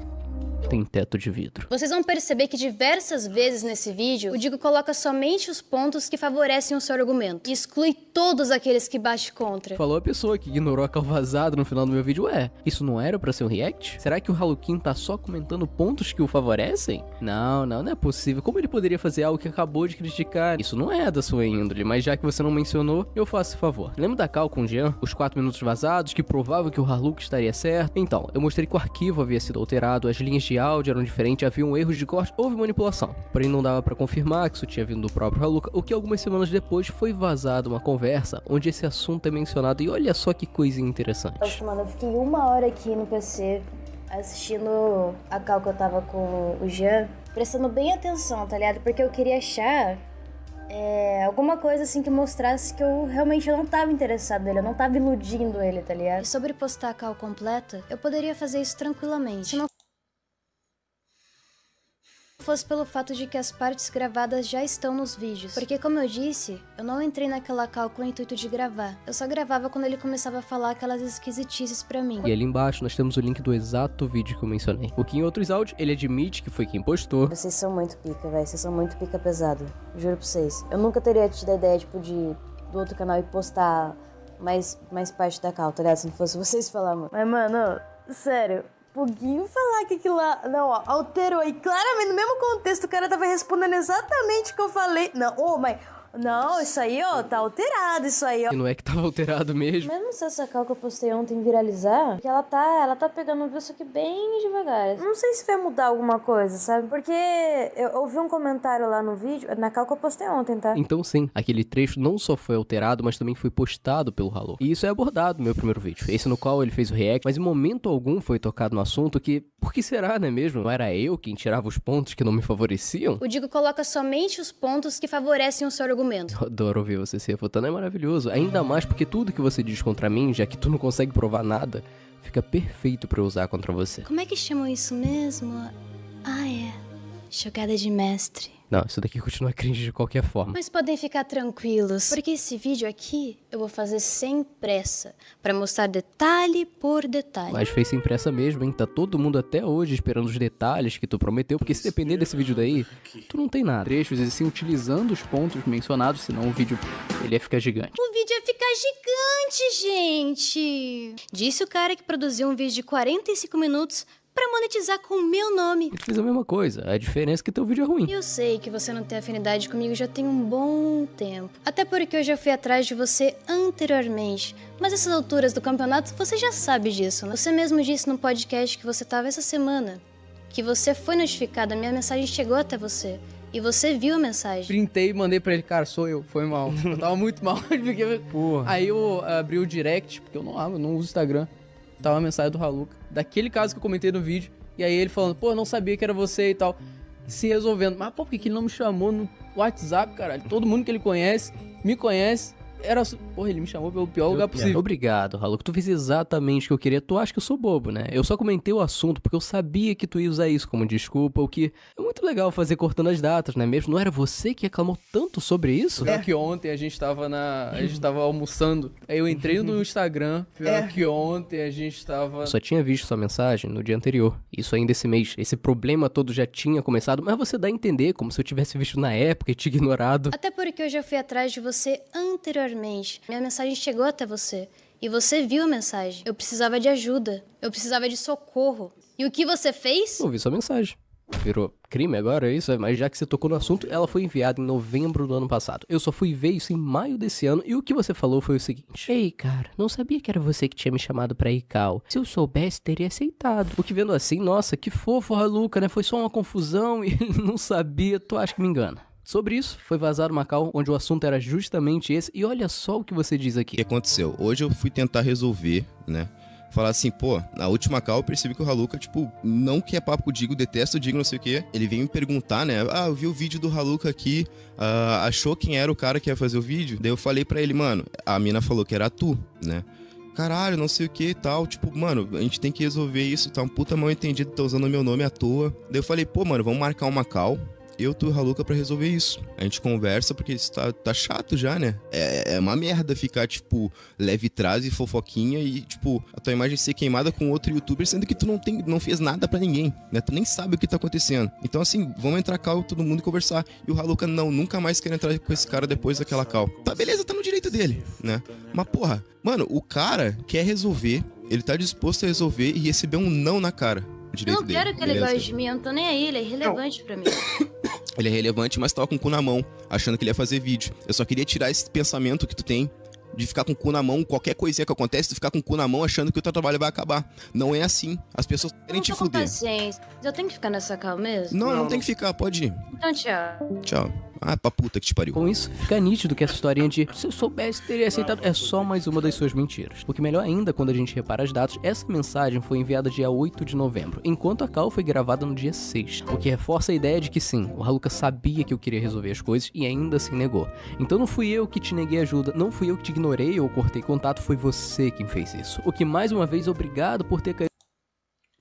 tem teto de vidro. Vocês vão perceber que diversas vezes nesse vídeo, o Digo coloca somente os pontos que favorecem o seu argumento e exclui todos aqueles que bate contra. Falou a pessoa que ignorou a calvazada no final do meu vídeo. Ué, isso não era para ser um react? Será que o Halukin tá só comentando pontos que o favorecem? Não, não, não é possível. Como ele poderia fazer algo que acabou de criticar? Isso não é da sua índole, mas já que você não mencionou, eu faço favor. Lembra da cal com o Jean? Os 4 minutos vazados que provavam que o Haluk estaria certo? Então, eu mostrei que o arquivo havia sido alterado, as linhas de de áudio eram diferentes, haviam erros de corte, houve manipulação. Porém, não dava para confirmar que isso tinha vindo do próprio Haluka, o que algumas semanas depois foi vazada uma conversa onde esse assunto é mencionado e olha só que coisinha interessante. mano, eu fiquei uma hora aqui no PC assistindo a cal que eu tava com o Jean, prestando bem atenção, tá ligado? Porque eu queria achar é, alguma coisa assim que mostrasse que eu realmente não tava interessado nele, eu não tava iludindo ele, tá ligado? E sobre postar a cal completa, eu poderia fazer isso tranquilamente. Se não fosse pelo fato de que as partes gravadas já estão nos vídeos. Porque como eu disse, eu não entrei naquela cal com o intuito de gravar. Eu só gravava quando ele começava a falar aquelas esquisitices pra mim. E ali embaixo nós temos o link do exato vídeo que eu mencionei. O que em outros áudios ele admite que foi quem postou. Vocês são muito pica, velho. Vocês são muito pica pesado. Juro pra vocês. Eu nunca teria tido a ideia, tipo, de do outro canal e postar mais, mais parte da cal, tá ligado? Se não fosse vocês falar, mano. Mas, mano, sério, Puguinho falar que aquilo lá. Não, ó, alterou. E claramente, no mesmo contexto, o cara tava respondendo exatamente o que eu falei. Não, ô, oh, mãe, não, isso aí, ó, tá alterado isso aí, ó. E não é que tava alterado mesmo. Mesmo se essa cal que eu postei ontem viralizar, porque ela tá, ela tá pegando viu, aqui que bem devagar. Não sei se vai mudar alguma coisa, sabe? Porque eu ouvi um comentário lá no vídeo, na cal que eu postei ontem, tá? Então sim, aquele trecho não só foi alterado, mas também foi postado pelo Halo. E isso é abordado no meu primeiro vídeo. Esse no qual ele fez o react, mas em momento algum foi tocado no assunto que, por que será, né mesmo? Não era eu quem tirava os pontos que não me favoreciam? O Digo coloca somente os pontos que favorecem o seu argumento eu adoro ouvir você se revoltando é maravilhoso. Ainda mais porque tudo que você diz contra mim, já que tu não consegue provar nada, fica perfeito para usar contra você. Como é que chamam isso mesmo? Ah, é. Jogada de mestre. Não, isso daqui continua cringe de qualquer forma. Mas podem ficar tranquilos, porque esse vídeo aqui eu vou fazer sem pressa, para mostrar detalhe por detalhe. Mas fez sem pressa mesmo, hein? Tá todo mundo até hoje esperando os detalhes que tu prometeu, porque se depender desse vídeo daí, tu não tem nada. Trechos e sim utilizando os pontos mencionados, senão o vídeo ele ia ficar gigante. O vídeo ia ficar gigante, gente! Disse o cara que produziu um vídeo de 45 minutos para monetizar com o meu nome. Ele fez a mesma coisa, a diferença é que teu vídeo é ruim. Eu sei que você não tem afinidade comigo já tem um bom tempo. Até porque eu já fui atrás de você anteriormente. Mas essas alturas do campeonato você já sabe disso, né? Você mesmo disse no podcast que você estava essa semana. Que você foi notificado, a minha mensagem chegou até você. E você viu a mensagem. Printei e mandei pra ele, cara, sou eu, foi mal. eu tava muito mal. porque... Porra. Aí eu abri o direct, porque eu não, eu não uso Instagram tava tá a mensagem do Haluca, daquele caso que eu comentei no vídeo, e aí ele falando, pô, não sabia que era você e tal. Se resolvendo. Mas, pô, por que ele não me chamou no WhatsApp, caralho? Todo mundo que ele conhece, me conhece. Era. Porra, ele me chamou pelo pior eu, lugar é, possível. É. Obrigado, Raluco. Tu fez exatamente o que eu queria. Tu acha que eu sou bobo, né? Eu só comentei o assunto porque eu sabia que tu ia usar isso como desculpa, o que é muito legal fazer cortando as datas, né mesmo? Não era você que reclamou tanto sobre isso? É que ontem a gente tava na. A gente tava almoçando. Aí eu entrei no Instagram. Pior é. que ontem a gente tava. Só tinha visto sua mensagem no dia anterior. Isso ainda esse mês. Esse problema todo já tinha começado, mas você dá a entender como se eu tivesse visto na época e te ignorado. Até porque eu já fui atrás de você anteriormente anteriormente, minha mensagem chegou até você e você viu a mensagem. Eu precisava de ajuda, eu precisava de socorro. E o que você fez? Ouvi sua mensagem. Virou crime agora, é isso? É, mas já que você tocou no assunto, ela foi enviada em novembro do ano passado. Eu só fui ver isso em maio desse ano e o que você falou foi o seguinte: Ei, cara, não sabia que era você que tinha me chamado pra Ical. Se eu soubesse, teria aceitado. O que vendo assim, nossa, que fofo, Luca, né? Foi só uma confusão e ele não sabia. Tu acha que me engana? Sobre isso, foi vazado uma call onde o assunto era justamente esse. E olha só o que você diz aqui. O que aconteceu? Hoje eu fui tentar resolver, né? falar assim, pô, na última call eu percebi que o Haluca, tipo, não quer papo com o Digo, detesta o Digo, não sei o quê. Ele veio me perguntar, né? Ah, eu vi o vídeo do Haluca aqui, uh, achou quem era o cara que ia fazer o vídeo? Daí eu falei para ele, mano, a mina falou que era tu, né? Caralho, não sei o que e tal. Tipo, mano, a gente tem que resolver isso. Tá um puta mal entendido, tá usando meu nome à toa. Daí eu falei, pô, mano, vamos marcar uma call eu, tu e Haluka pra resolver isso. A gente conversa porque isso tá, tá chato já, né? É, é, é uma merda ficar, tipo, leve trás e fofoquinha e, tipo, a tua imagem ser queimada com outro youtuber, sendo que tu não, tem, não fez nada para ninguém, né? Tu nem sabe o que tá acontecendo. Então, assim, vamos entrar cal todo mundo e conversar. E o Haluka, não, nunca mais quer entrar com esse cara depois daquela cal. Tá, beleza, tá no direito dele, né? Mas, porra, mano, o cara quer resolver, ele tá disposto a resolver e receber um não na cara direito dele. Eu não quero dele, que ele goste de mim, eu não tô nem aí, ele é irrelevante não. pra mim. Ele é relevante, mas tava tá com o cu na mão, achando que ele ia fazer vídeo. Eu só queria tirar esse pensamento que tu tem de ficar com o cu na mão, qualquer coisinha que acontece, tu ficar com o cu na mão achando que o teu trabalho vai acabar. Não é assim. As pessoas querem te fuder. Paciência. Eu tenho que ficar nessa calma mesmo? Não, não, não tem que ficar, pode ir. Então, tchau. Tchau. Ah, pra puta que te pariu. Com isso, fica nítido que essa historinha de se eu soubesse, teria aceitado é só mais uma das suas mentiras. O que melhor ainda, quando a gente repara as datas, essa mensagem foi enviada dia 8 de novembro, enquanto a call foi gravada no dia 6. O que reforça a ideia de que sim, o Haluka sabia que eu queria resolver as coisas e ainda assim negou. Então não fui eu que te neguei ajuda, não fui eu que te ignorei ou cortei contato, foi você quem fez isso. O que mais uma vez, obrigado por ter caído.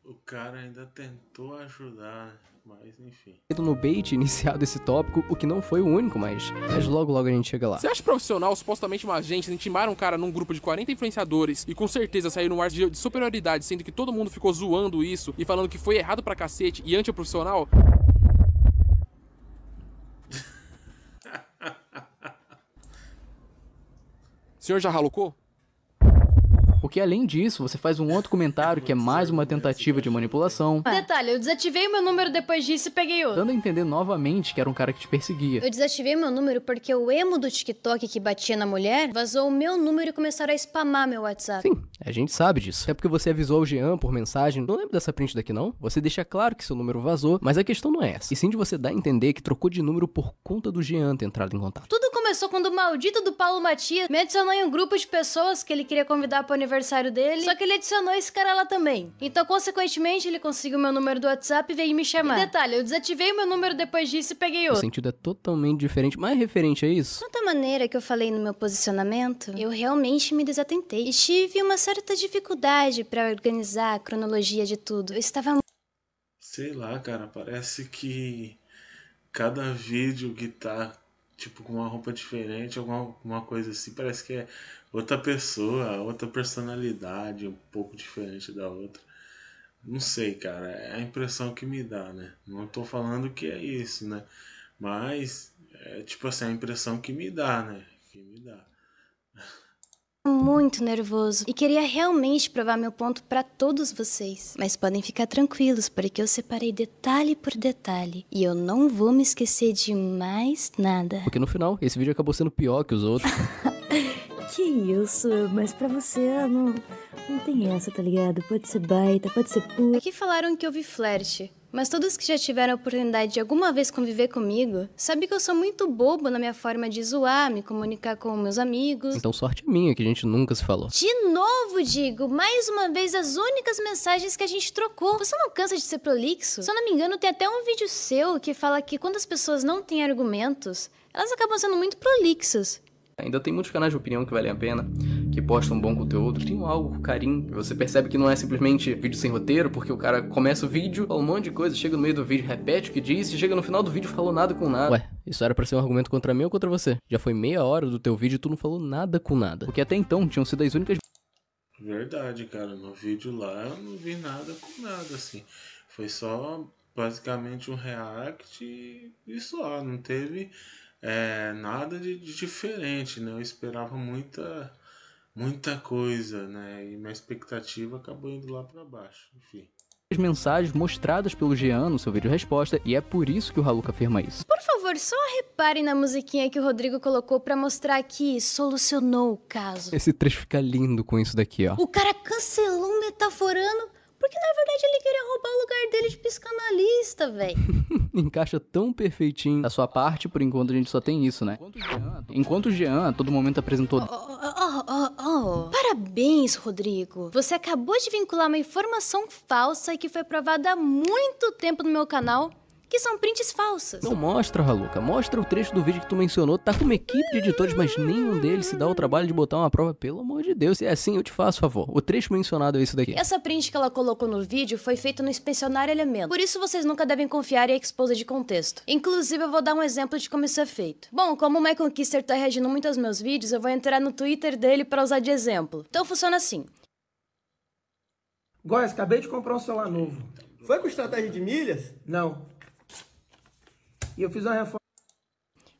O cara ainda tentou ajudar, né? Mas enfim. No bait iniciado esse tópico, o que não foi o único, mas, mas logo logo a gente chega lá. Você acha profissional, supostamente uma agência, intimaram um cara num grupo de 40 influenciadores e com certeza sair no ar de superioridade, sendo que todo mundo ficou zoando isso e falando que foi errado pra cacete e antiprofissional? senhor já ralocou? porque além disso, você faz um outro comentário que é mais uma tentativa de manipulação. É. Detalhe, eu desativei meu número depois disso e peguei outro. Dando a entender novamente que era um cara que te perseguia. Eu desativei meu número porque o emo do TikTok que batia na mulher vazou o meu número e começaram a spamar meu WhatsApp. Sim, a gente sabe disso. É porque você avisou o Jean por mensagem. Não lembro dessa print daqui não. Você deixa claro que seu número vazou, mas a questão não é essa. E sim de você dar a entender que trocou de número por conta do Jean ter entrado em contato. Tudo começou quando o maldito do Paulo Matias me adicionou em um grupo de pessoas que ele queria convidar para o aniversário dele, só que ele adicionou esse cara lá também. Então, consequentemente, ele conseguiu meu número do WhatsApp e veio me chamar. E detalhe, eu desativei o meu número depois disso e peguei outro. O sentido é totalmente diferente, mas é referente a isso? Quanto certa maneira que eu falei no meu posicionamento, eu realmente me desatentei e tive uma certa dificuldade para organizar a cronologia de tudo. Eu estava sei lá, cara, parece que cada vídeo que tá tipo, com uma roupa diferente, alguma uma coisa assim, parece que é outra pessoa, outra personalidade, um pouco diferente da outra. Não sei, cara, é a impressão que me dá, né? Não tô falando que é isso, né? Mas é tipo assim, a impressão que me dá, né? Que me dá muito nervoso e queria realmente provar meu ponto para todos vocês. Mas podem ficar tranquilos, porque eu separei detalhe por detalhe e eu não vou me esquecer de mais nada. Porque no final, esse vídeo acabou sendo pior que os outros. que isso, mas pra você ah, não, não tem essa, tá ligado? Pode ser baita, pode ser pura. Aqui é falaram que houve flerte mas todos que já tiveram a oportunidade de alguma vez conviver comigo sabem que eu sou muito bobo na minha forma de zoar, me comunicar com meus amigos. Então sorte minha que a gente nunca se falou. De novo, digo, mais uma vez as únicas mensagens que a gente trocou. Você não cansa de ser prolixo? Se eu não me engano, tem até um vídeo seu que fala que quando as pessoas não têm argumentos, elas acabam sendo muito prolixas. Ainda tem muitos canais de opinião que valem a pena que postam bom conteúdo, tem algo com carinho. Você percebe que não é simplesmente vídeo sem roteiro, porque o cara começa o vídeo, fala um monte de coisa, chega no meio do vídeo, repete o que disse, chega no final do vídeo falou nada com nada. Ué, isso era para ser um argumento contra mim ou contra você? Já foi meia hora do teu vídeo e tu não falou nada com nada. Porque até então tinham sido as únicas. Verdade, cara. No vídeo lá eu não vi nada com nada, assim. Foi só basicamente um react e só. Não teve é, nada de, de diferente, né? Eu esperava muita muita coisa, né? E minha expectativa acabou indo lá para baixo, enfim. As mensagens mostradas pelo Jean no seu vídeo resposta, e é por isso que o Haluca afirma isso. Por favor, só reparem na musiquinha que o Rodrigo colocou para mostrar que solucionou o caso. Esse trecho fica lindo com isso daqui, ó. O cara cancelou metaforando porque na verdade ele queria roubar o lugar dele de psicanalista, velho. Encaixa tão perfeitinho da sua parte, por enquanto a gente só tem isso, né? Enquanto o Jean tá a todo momento apresentou. Oh, oh, oh, oh, Parabéns, Rodrigo. Você acabou de vincular uma informação falsa e que foi provada há muito tempo no meu canal que são prints falsos. Não mostra, Haluca. Mostra o trecho do vídeo que tu mencionou. Tá com uma equipe de editores, mas nenhum deles se dá o trabalho de botar uma prova. Pelo amor de Deus, se é assim, eu te faço favor. O trecho mencionado é isso daqui. Essa print que ela colocou no vídeo foi feita no inspecionário elemento. Por isso, vocês nunca devem confiar em exposa de contexto. Inclusive, eu vou dar um exemplo de como isso é feito. Bom, como o Michael Kister tá reagindo muito aos meus vídeos, eu vou entrar no Twitter dele para usar de exemplo. Então funciona assim. Góis, acabei de comprar um celular novo. Foi com estratégia de milhas? Não. E eu fiz uma reforma.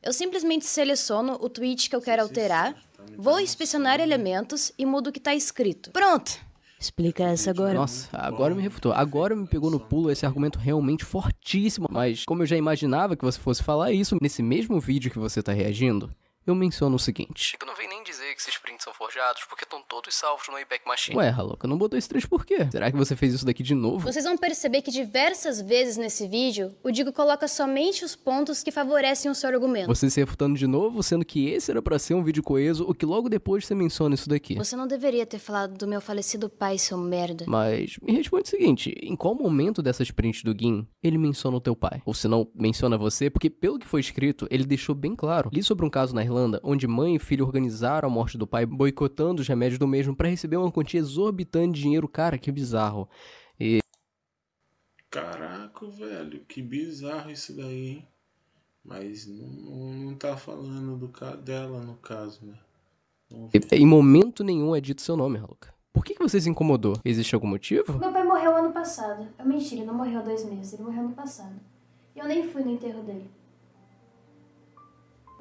Eu simplesmente seleciono o tweet que eu quero alterar, tá vou inspecionar tá elementos e mudo o que está escrito. Pronto! Explica essa agora. Nossa, agora me refutou. Agora me pegou no pulo esse argumento realmente fortíssimo. Mas como eu já imaginava que você fosse falar isso nesse mesmo vídeo que você está reagindo, eu menciono o seguinte. Eu não vem nem dizer que forjados, porque estão todos salvos no Machine. Ué, Haloka, não botou esse trecho por quê? Será que você fez isso daqui de novo? Vocês vão perceber que diversas vezes nesse vídeo, o Digo coloca somente os pontos que favorecem o seu argumento. Você se refutando de novo, sendo que esse era para ser um vídeo coeso, o que logo depois você menciona isso daqui. Você não deveria ter falado do meu falecido pai, seu merda. Mas me responde o seguinte, em qual momento dessas prints do Gin ele menciona o teu pai? Ou se não, menciona você? Porque pelo que foi escrito, ele deixou bem claro. Li sobre um caso na Irlanda, onde mãe e filho organizaram a morte do pai, boicotando boicotando os remédios do mesmo para receber uma quantia exorbitante de dinheiro. Cara, que bizarro. E... Caraca, velho, que bizarro isso daí, hein? Mas não, não tá falando do, dela, no caso, né? Em momento nenhum é dito seu nome, Haluca. Por que, que você se incomodou? Existe algum motivo? Meu pai morreu ano passado. Eu é menti, ele não morreu há dois meses, ele morreu ano passado. E eu nem fui no enterro dele.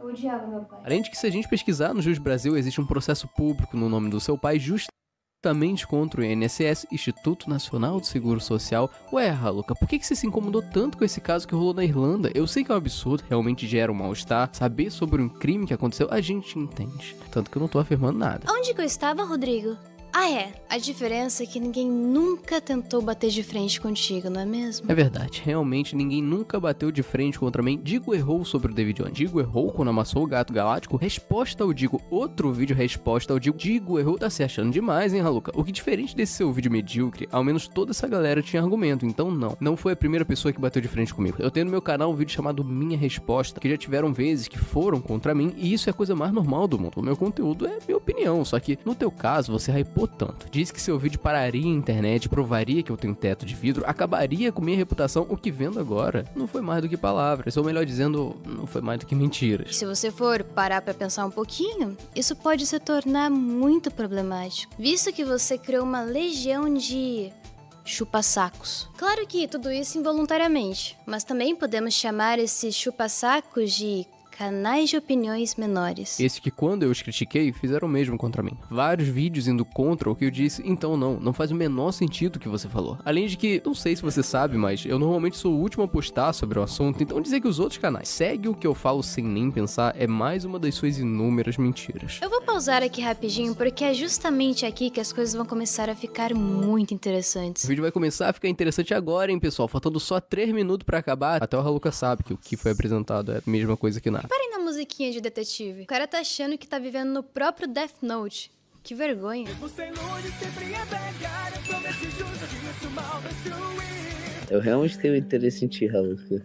Eu odiava meu pai. Além de que, se a gente pesquisar no Juiz Brasil, existe um processo público no nome do seu pai, justamente contra o INSS, Instituto Nacional do Seguro Social. Ué, Haluca, por que, que você se incomodou tanto com esse caso que rolou na Irlanda? Eu sei que é um absurdo, realmente gera um mal-estar. Saber sobre um crime que aconteceu, a gente entende. Tanto que eu não tô afirmando nada. Onde que eu estava, Rodrigo? Ah, é. A diferença é que ninguém nunca tentou bater de frente contigo, não é mesmo? É verdade. Realmente, ninguém nunca bateu de frente contra mim. Digo errou sobre o David Jones. Digo errou quando amassou o gato galáctico. Resposta ao Digo. Outro vídeo resposta ao Digo. Digo errou tá se achando demais, hein, Raluca? O que diferente desse seu vídeo medíocre, ao menos toda essa galera tinha argumento. Então, não. Não foi a primeira pessoa que bateu de frente comigo. Eu tenho no meu canal um vídeo chamado Minha Resposta, que já tiveram vezes que foram contra mim. E isso é a coisa mais normal do mundo. O meu conteúdo é minha opinião. Só que, no teu caso, você hypou tanto. Diz que seu vídeo pararia a internet, provaria que eu tenho teto de vidro, acabaria com minha reputação, o que vendo agora não foi mais do que palavras, ou melhor dizendo, não foi mais do que mentiras. Se você for parar para pensar um pouquinho, isso pode se tornar muito problemático, visto que você criou uma legião de chupa-sacos. Claro que tudo isso involuntariamente, mas também podemos chamar esses chupa-sacos de canais de opiniões menores. Esse que quando eu os critiquei, fizeram o mesmo contra mim. Vários vídeos indo contra o que eu disse, então não, não faz o menor sentido o que você falou. Além de que, não sei se você sabe, mas eu normalmente sou o último a postar sobre o assunto, então dizer que os outros canais seguem o que eu falo sem nem pensar é mais uma das suas inúmeras mentiras. Eu vou pausar aqui rapidinho porque é justamente aqui que as coisas vão começar a ficar muito interessantes. O vídeo vai começar a ficar interessante agora, hein, pessoal? Faltando só 3 minutos para acabar, até o Haluca sabe que o que foi apresentado é a mesma coisa que nada. Reparem na musiquinha de detetive. O cara tá achando que tá vivendo no próprio Death Note. Que vergonha. É eu realmente tenho interesse em ti, Haluka.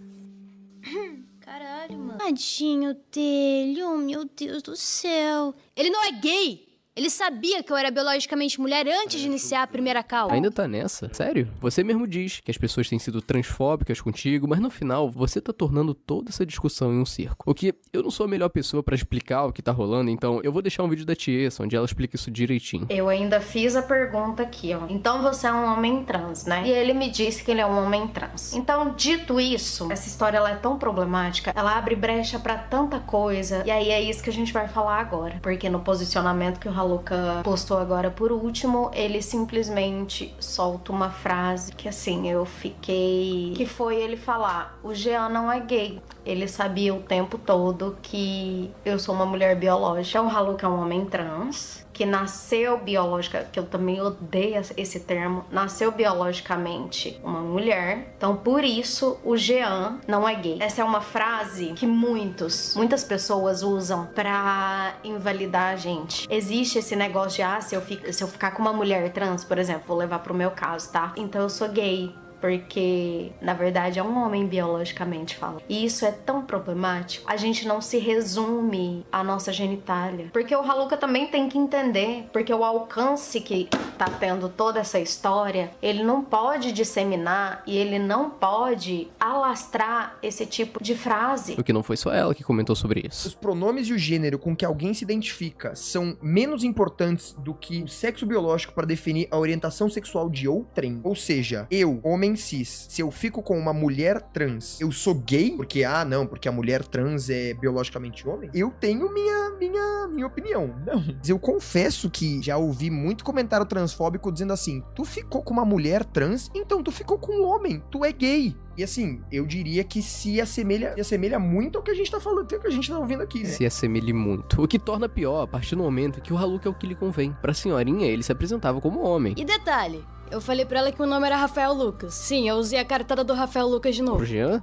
Caralho, mano. Tadinho dele, oh meu Deus do céu. Ele não é gay! Ele sabia que eu era biologicamente mulher antes de iniciar a primeira causa. Ainda tá nessa? Sério? Você mesmo diz que as pessoas têm sido transfóbicas contigo, mas no final você tá tornando toda essa discussão em um circo. O que eu não sou a melhor pessoa para explicar o que tá rolando, então eu vou deixar um vídeo da Tiesa onde ela explica isso direitinho. Eu ainda fiz a pergunta aqui, ó. Então você é um homem trans, né? E ele me disse que ele é um homem trans. Então, dito isso, essa história ela é tão problemática, ela abre brecha para tanta coisa, e aí é isso que a gente vai falar agora, porque no posicionamento que o Raul Luca postou agora por último, ele simplesmente solta uma frase que assim eu fiquei. Que foi ele falar: o Jean não é gay. Ele sabia o tempo todo que eu sou uma mulher biológica. O Haluca é um homem trans que nasceu biológica, que eu também odeio esse termo, nasceu biologicamente uma mulher. Então, por isso, o Jean não é gay. Essa é uma frase que muitos, muitas pessoas usam pra invalidar a gente. Existe esse negócio de, ah, se eu, fico, se eu ficar com uma mulher trans, por exemplo, vou levar pro meu caso, tá? Então, eu sou gay porque na verdade é um homem biologicamente falando. E isso é tão problemático. A gente não se resume à nossa genitália, porque o Haluka também tem que entender, porque o alcance que tá tendo toda essa história, ele não pode disseminar e ele não pode alastrar esse tipo de frase. Porque não foi só ela que comentou sobre isso. Os pronomes e o gênero com que alguém se identifica são menos importantes do que o sexo biológico para definir a orientação sexual de outrem. Ou seja, eu, homem homem cis, se eu fico com uma mulher trans, eu sou gay? Porque, ah, não, porque a mulher trans é biologicamente homem? Eu tenho minha, minha, minha opinião. Não. Mas eu confesso que já ouvi muito comentário transfóbico dizendo assim: tu ficou com uma mulher trans, então tu ficou com um homem, tu é gay. E assim, eu diria que se assemelha, se assemelha muito ao que a gente tá falando, ao que a gente tá ouvindo aqui, né? Se assemelhe muito. O que torna pior a partir do momento que o Haluk é o que lhe convém. Pra senhorinha, ele se apresentava como homem. E detalhe, eu falei pra ela que o nome era Rafael Lucas. Sim, eu usei a cartada do Rafael Lucas de novo. O Jean?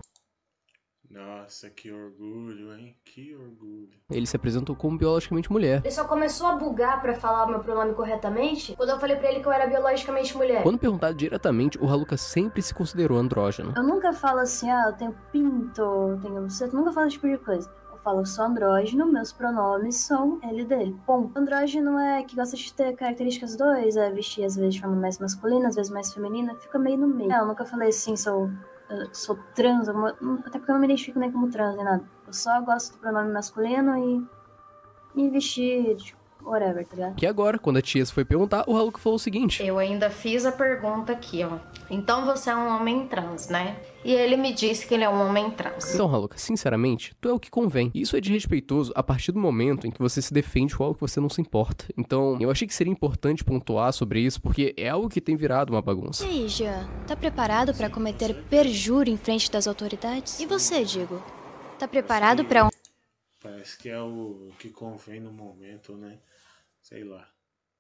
Nossa, que orgulho, hein? Que orgulho. Ele se apresentou como biologicamente mulher. Ele só começou a bugar para falar o meu pronome corretamente quando eu falei para ele que eu era biologicamente mulher. Quando perguntado diretamente, o Haluka sempre se considerou andrógeno. Eu nunca falo assim, ah, eu tenho pinto, eu tenho você, nunca falo esse tipo de coisa falo sou andrógeno, meus pronomes são ele dele. Bom, andrógeno é que gosta de ter características dois, é vestir às vezes de forma mais masculina, às vezes mais feminina, fica meio no meio. Não, eu nunca falei assim, sou, sou trans, até porque eu não me identifico nem como trans nem nada. Eu só gosto do pronome masculino e me vestir, tipo, whatever, tá ligado? Que agora, quando a se foi perguntar, o Haluca falou o seguinte: Eu ainda fiz a pergunta aqui, ó. Então você é um homem trans, né? E ele me disse que ele é um homem trans. Então, Haluca, sinceramente, tu é o que convém. Isso é desrespeitoso a partir do momento em que você se defende com algo que você não se importa. Então, eu achei que seria importante pontuar sobre isso, porque é algo que tem virado uma bagunça. E aí, Jean, tá preparado para cometer perjúrio em frente das autoridades? E você, Digo? Tá preparado para um. Parece que é o que convém no momento, né? sei lá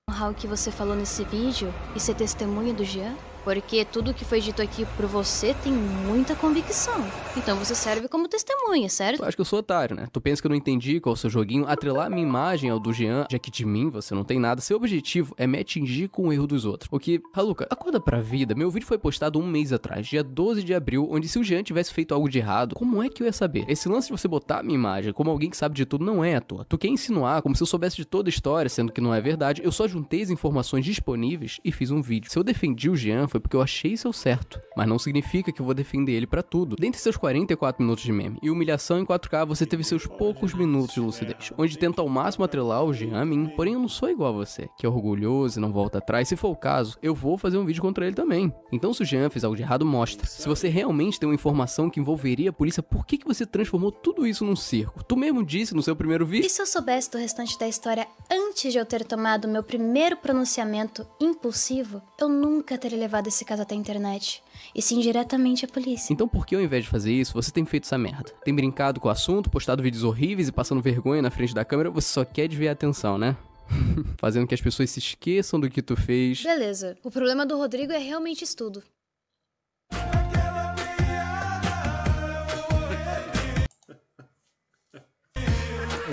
honrar o que você falou nesse vídeo e ser testemunha do Jean? Porque tudo que foi dito aqui por você tem muita convicção. Então você serve como testemunha, certo? Tu acha que eu sou otário, né? Tu pensa que eu não entendi qual é o seu joguinho? Atrelar minha imagem ao do Jean, já que de mim você não tem nada. Seu objetivo é me atingir com o erro dos outros. O que, Haluca, acorda pra vida. Meu vídeo foi postado um mês atrás, dia 12 de abril, onde se o Jean tivesse feito algo de errado, como é que eu ia saber? Esse lance de você botar minha imagem como alguém que sabe de tudo não é à toa. Tu quer insinuar como se eu soubesse de toda a história, sendo que não é verdade. Eu só juntei as informações disponíveis e fiz um vídeo. Se eu defendi o Jean foi porque eu achei isso certo, mas não significa que eu vou defender ele para tudo. Dentre seus 44 minutos de meme e humilhação em 4K, você teve seus poucos minutos de lucidez, onde tenta ao máximo atrelar o Jean a mim. Porém, eu não sou igual a você, que é orgulhoso e não volta atrás. Se for o caso, eu vou fazer um vídeo contra ele também. Então, se o Jean fez algo de errado, mostra. Se você realmente tem uma informação que envolveria a polícia, por que, que você transformou tudo isso num circo? Tu mesmo disse no seu primeiro vídeo. E se eu soubesse do restante da história antes de eu ter tomado meu primeiro primeiro pronunciamento impulsivo, eu nunca teria levado esse caso até a internet, e sim diretamente à polícia. Então por que ao invés de fazer isso, você tem feito essa merda? Tem brincado com o assunto, postado vídeos horríveis e passando vergonha na frente da câmera, você só quer desviar a atenção, né? Fazendo que as pessoas se esqueçam do que tu fez. Beleza. O problema do Rodrigo é realmente estudo.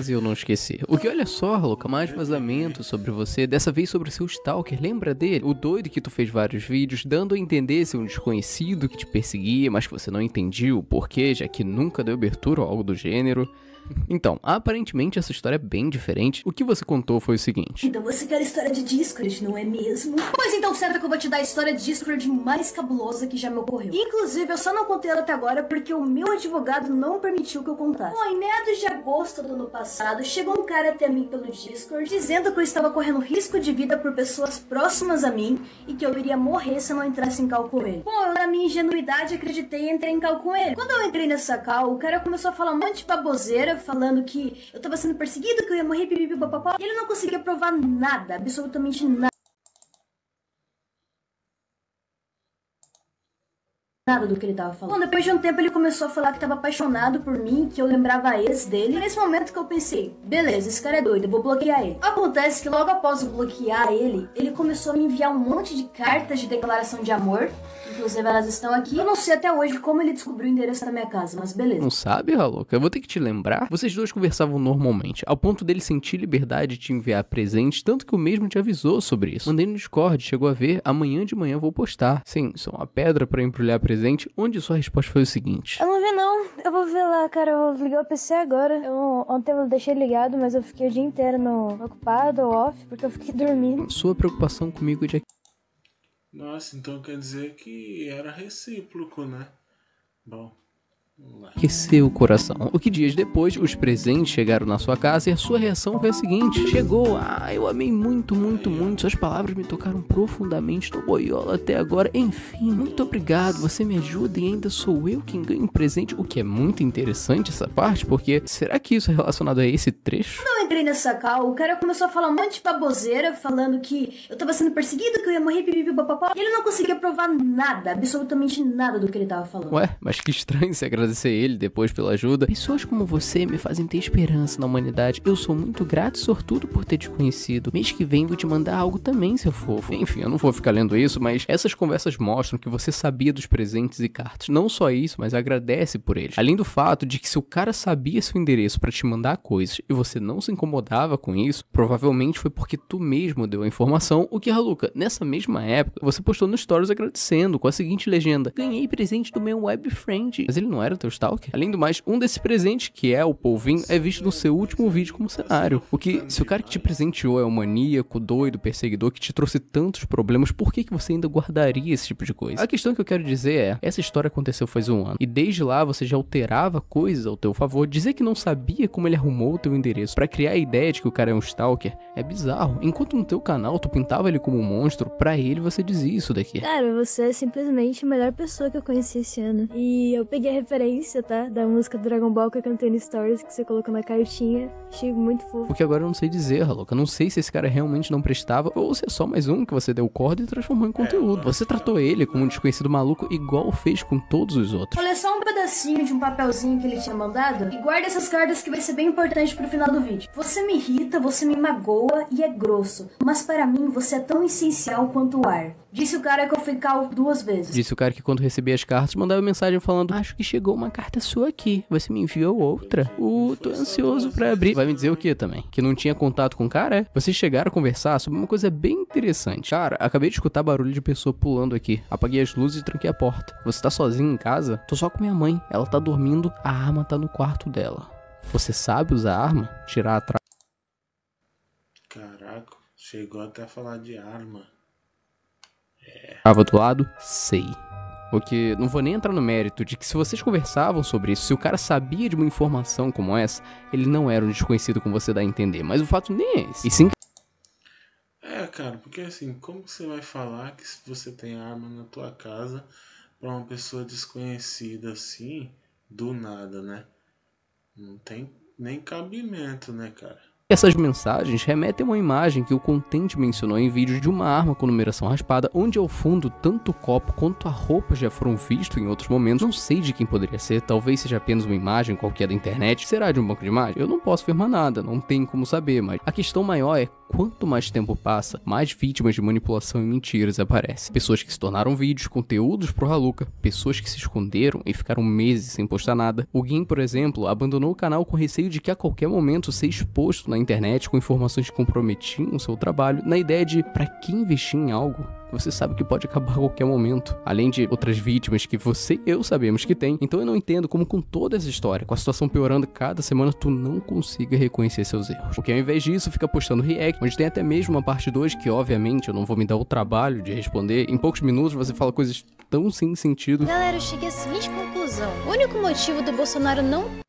e eu não esquecer. O que olha só, louca, mais vazamento sobre você, dessa vez sobre o seu stalker, lembra dele? O doido que tu fez vários vídeos, dando a entender ser um desconhecido que te perseguia, mas que você não entendia o porquê, já que nunca deu abertura ou algo do gênero. Então, aparentemente essa história é bem diferente. O que você contou foi o seguinte. Então você quer a história de Discord, não é mesmo? Pois então, certo que eu vou te dar a história de Discord mais cabulosa que já me ocorreu. Inclusive, eu só não contei ela até agora porque o meu advogado não permitiu que eu contasse. Bom, em meados de agosto do ano passado passado, chegou um cara até mim pelo Discord dizendo que eu estava correndo risco de vida por pessoas próximas a mim e que eu iria morrer se eu não entrasse em cal com ele. Bom, eu, na minha ingenuidade, acreditei e entrei em cal com ele. Quando eu entrei nessa cal, o cara começou a falar um monte de baboseira, falando que eu estava sendo perseguido, que eu ia morrer, pipipipopopó, e ele não conseguia provar nada, absolutamente nada. nada do que ele tava falando. Bom, depois de um tempo ele começou a falar que tava apaixonado por mim, que eu lembrava a ex dele. nesse momento que eu pensei, beleza, esse cara é doido, eu vou bloquear ele. Acontece que logo após eu bloquear ele, ele começou a me enviar um monte de cartas de declaração de amor Inclusive, elas estão aqui. Eu não sei até hoje como ele descobriu o endereço da minha casa, mas beleza. Não sabe, Raluca? Eu vou ter que te lembrar. Vocês dois conversavam normalmente, ao ponto dele sentir liberdade de te enviar presente, tanto que o mesmo te avisou sobre isso. Mandei no Discord, chegou a ver, amanhã de manhã vou postar. Sim, são uma pedra para embrulhar presente, onde sua resposta foi o seguinte. Eu não vi não, eu vou ver lá, cara, eu vou ligar o PC agora. Eu, ontem eu deixei ligado, mas eu fiquei o dia inteiro no ocupado ou off, porque eu fiquei dormindo. Sua preocupação comigo é de nossa, então quer dizer que era recíproco, né? Bom. Aqueceu o coração. O que dias depois, os presentes chegaram na sua casa e a sua reação foi a seguinte: Chegou, ah, eu amei muito, muito, muito. Suas palavras me tocaram profundamente. Tô boiola até agora. Enfim, muito obrigado. Você me ajuda e ainda sou eu quem ganho um presente. O que é muito interessante essa parte, porque será que isso é relacionado a esse trecho? Não, entrei nessa cal, o cara começou a falar um monte de baboseira, falando que eu tava sendo perseguido, que eu ia morrer, pipipi, papapá. E ele não conseguia provar nada, absolutamente nada do que ele tava falando. Ué, mas que estranho se agradecer ele depois pela ajuda. Pessoas como você me fazem ter esperança na humanidade. Eu sou muito grato e sortudo por ter te conhecido. Mês que vem vou te mandar algo também, seu fofo. Enfim, eu não vou ficar lendo isso, mas essas conversas mostram que você sabia dos presentes e cartas. Não só isso, mas agradece por eles. Além do fato de que se o cara sabia seu endereço para te mandar coisas e você não se encontrou incomodava com isso, provavelmente foi porque tu mesmo deu a informação, o que, Haluca, nessa mesma época, você postou no Stories agradecendo com a seguinte legenda: Ganhei presente do meu web friend. Mas ele não era teu stalker? Além do mais, um desse presente, que é o polvinho, é visto no seu último vídeo como cenário. O que, se o cara que te presenteou é um maníaco, doido, perseguidor, que te trouxe tantos problemas, por que, que você ainda guardaria esse tipo de coisa? A questão que eu quero dizer é: essa história aconteceu faz um ano, e desde lá você já alterava coisas ao teu favor, dizer que não sabia como ele arrumou o teu endereço para criar a ideia de que o cara é um stalker é bizarro. Enquanto no teu canal tu pintava ele como um monstro, pra ele você dizia isso daqui. Cara, você é simplesmente a melhor pessoa que eu conheci esse ano. E eu peguei a referência, tá? Da música do Dragon Ball que eu cantei no Stories, que você colocou na cartinha. Achei muito fofo. Porque agora eu não sei dizer, louca. Não sei se esse cara realmente não prestava ou se é só mais um que você deu corda e transformou em é, conteúdo. Você tratou é. ele como um desconhecido maluco igual fez com todos os outros. Olha só um pedacinho de um papelzinho que ele tinha mandado e guarda essas cartas que vai ser bem importante pro final do vídeo. Você me irrita, você me magoa e é grosso, mas para mim você é tão essencial quanto o ar. Disse o cara que eu fui cal duas vezes. Disse o cara que quando recebia as cartas mandava mensagem falando: Acho que chegou uma carta sua aqui. Você me enviou outra? Uh, tô ansioso para abrir. Vai me dizer o que também? Que não tinha contato com o cara? É? Vocês chegaram a conversar sobre uma coisa bem interessante. Cara, acabei de escutar barulho de pessoa pulando aqui. Apaguei as luzes e tranquei a porta. Você tá sozinho em casa? Tô só com minha mãe. Ela tá dormindo, a arma tá no quarto dela. Você sabe usar arma? Tirar atrás. Caraca, chegou até a falar de arma. É. Tava do lado? Sei. Porque não vou nem entrar no mérito de que se vocês conversavam sobre isso, se o cara sabia de uma informação como essa, ele não era um desconhecido como você dá a entender. Mas o fato nem é esse. E sim. É, cara, porque assim, como você vai falar que você tem arma na tua casa pra uma pessoa desconhecida assim, do nada, né? Não tem nem cabimento, né, cara? Essas mensagens remetem a uma imagem que o contente mencionou em vídeos de uma arma com numeração raspada, onde ao fundo tanto o copo quanto a roupa já foram vistos em outros momentos. Não sei de quem poderia ser, talvez seja apenas uma imagem qualquer da internet. Será de um banco de imagens? Eu não posso afirmar nada, não tem como saber, mas a questão maior é quanto mais tempo passa, mais vítimas de manipulação e mentiras aparecem. Pessoas que se tornaram vídeos, conteúdos pro haluka, pessoas que se esconderam e ficaram meses sem postar nada. O Gin, por exemplo, abandonou o canal com receio de que a qualquer momento ser exposto na internet com informações que comprometiam o seu trabalho, na ideia de para que investir em algo você sabe que pode acabar a qualquer momento. Além de outras vítimas que você e eu sabemos que tem. Então eu não entendo como com toda essa história, com a situação piorando cada semana, tu não consiga reconhecer seus erros. Porque ao invés disso, fica postando react, onde tem até mesmo uma parte 2 que, obviamente, eu não vou me dar o trabalho de responder. Em poucos minutos você fala coisas tão sem sentido. Galera, eu cheguei à seguinte conclusão. O único motivo do Bolsonaro não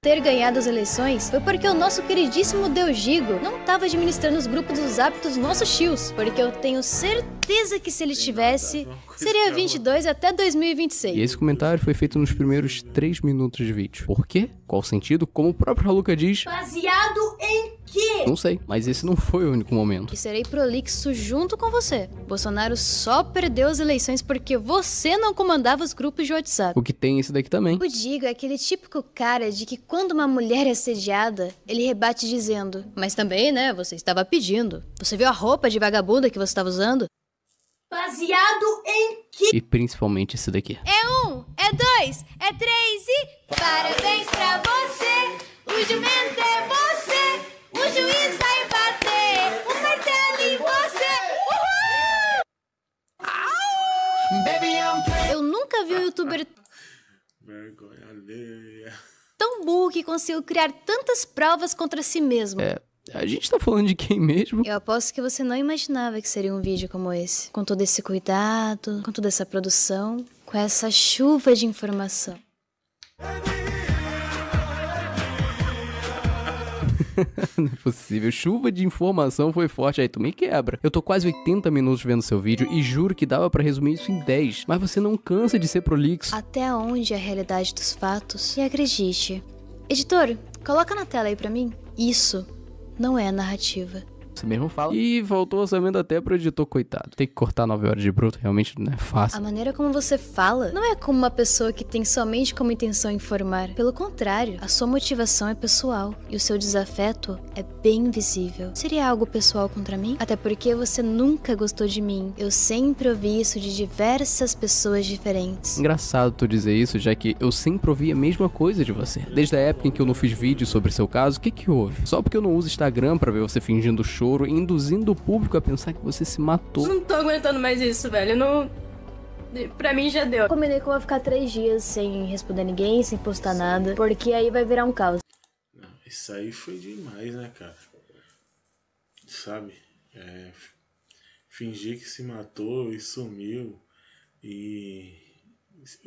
ter ganhado as eleições foi porque o nosso queridíssimo Deugigo não estava administrando os grupos dos hábitos nossos tios, porque eu tenho certeza que se ele tivesse, seria 22 até 2026. E esse comentário foi feito nos primeiros 3 minutos de vídeo. Por quê? Qual sentido? Como o próprio Haluka diz... Baseado em quê? Não sei, mas esse não foi o único momento. E serei prolixo junto com você. Bolsonaro só perdeu as eleições porque você não comandava os grupos de WhatsApp. O que tem esse daqui também. O Digo é aquele típico cara de que quando uma mulher é assediada, ele rebate dizendo: Mas também, né, você estava pedindo. Você viu a roupa de vagabunda que você estava usando? Baseado em que? E principalmente esse daqui. É um, é dois, é três e. Parabéns pra você! O jumento é você! o juiz vai bater o martelo em você. Uhul! Eu nunca vi um youtuber Vergonha alheia. Tão burro que conseguiu criar tantas provas contra si mesmo. É, a gente tá falando de quem mesmo? Eu aposto que você não imaginava que seria um vídeo como esse. Com todo esse cuidado, com toda essa produção, com essa chuva de informação. Não é possível. Chuva de informação foi forte. Aí tu me quebra. Eu tô quase 80 minutos vendo seu vídeo e juro que dava para resumir isso em 10. Mas você não cansa de ser prolixo. Até onde é a realidade dos fatos? E acredite. Editor, coloca na tela aí pra mim. Isso não é narrativa você mesmo fala. E voltou o orçamento até pro editor, coitado. Tem que cortar 9 horas de bruto, realmente não é fácil. A maneira como você fala não é como uma pessoa que tem somente como intenção informar. Pelo contrário, a sua motivação é pessoal e o seu desafeto é bem visível. Seria algo pessoal contra mim? Até porque você nunca gostou de mim. Eu sempre ouvi isso de diversas pessoas diferentes. Engraçado tu dizer isso, já que eu sempre ouvi a mesma coisa de você. Desde a época em que eu não fiz vídeo sobre seu caso, o que que houve? Só porque eu não uso Instagram para ver você fingindo show choro, induzindo o público a pensar que você se matou. não tô aguentando mais isso, velho. não. Pra mim já deu. Eu combinei que eu vou ficar três dias sem responder ninguém, sem postar nada, porque aí vai virar um caos. isso aí foi demais, né, cara? Sabe? É, fingir que se matou e sumiu e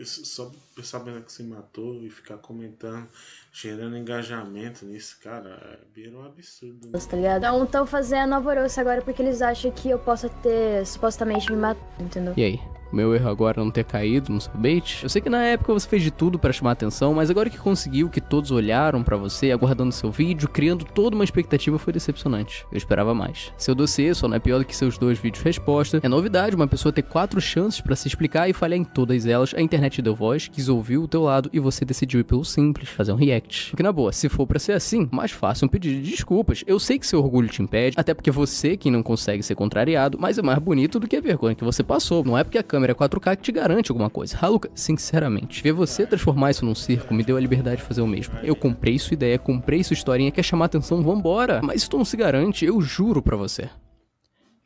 só sabendo que se matou e ficar comentando gerando engajamento nisso, cara, é um absurdo. Né? Tá ligado? Então estão fazendo alvoroço agora porque eles acham que eu possa ter supostamente me matado, entendeu? E aí? Meu erro agora é não ter caído no seu bait? Eu sei que na época você fez de tudo para chamar atenção, mas agora que conseguiu que todos olharam para você, aguardando seu vídeo, criando toda uma expectativa, foi decepcionante. Eu esperava mais. Seu dossiê só não é pior do que seus dois vídeos resposta. É novidade uma pessoa ter quatro chances para se explicar e falhar em todas elas. A internet deu voz, quis ouvir o teu lado e você decidiu ir pelo simples, fazer um react direct. Porque, na boa, se for para ser assim, mais fácil um pedido de desculpas. Eu sei que seu orgulho te impede, até porque você é que não consegue ser contrariado, mas é mais bonito do que a vergonha que você passou. Não é porque a câmera é 4K que te garante alguma coisa. Haluka, sinceramente, ver você transformar isso num circo me deu a liberdade de fazer o mesmo. Eu comprei sua ideia, comprei sua historinha, quer chamar atenção, vambora. Mas isso não se garante, eu juro para você.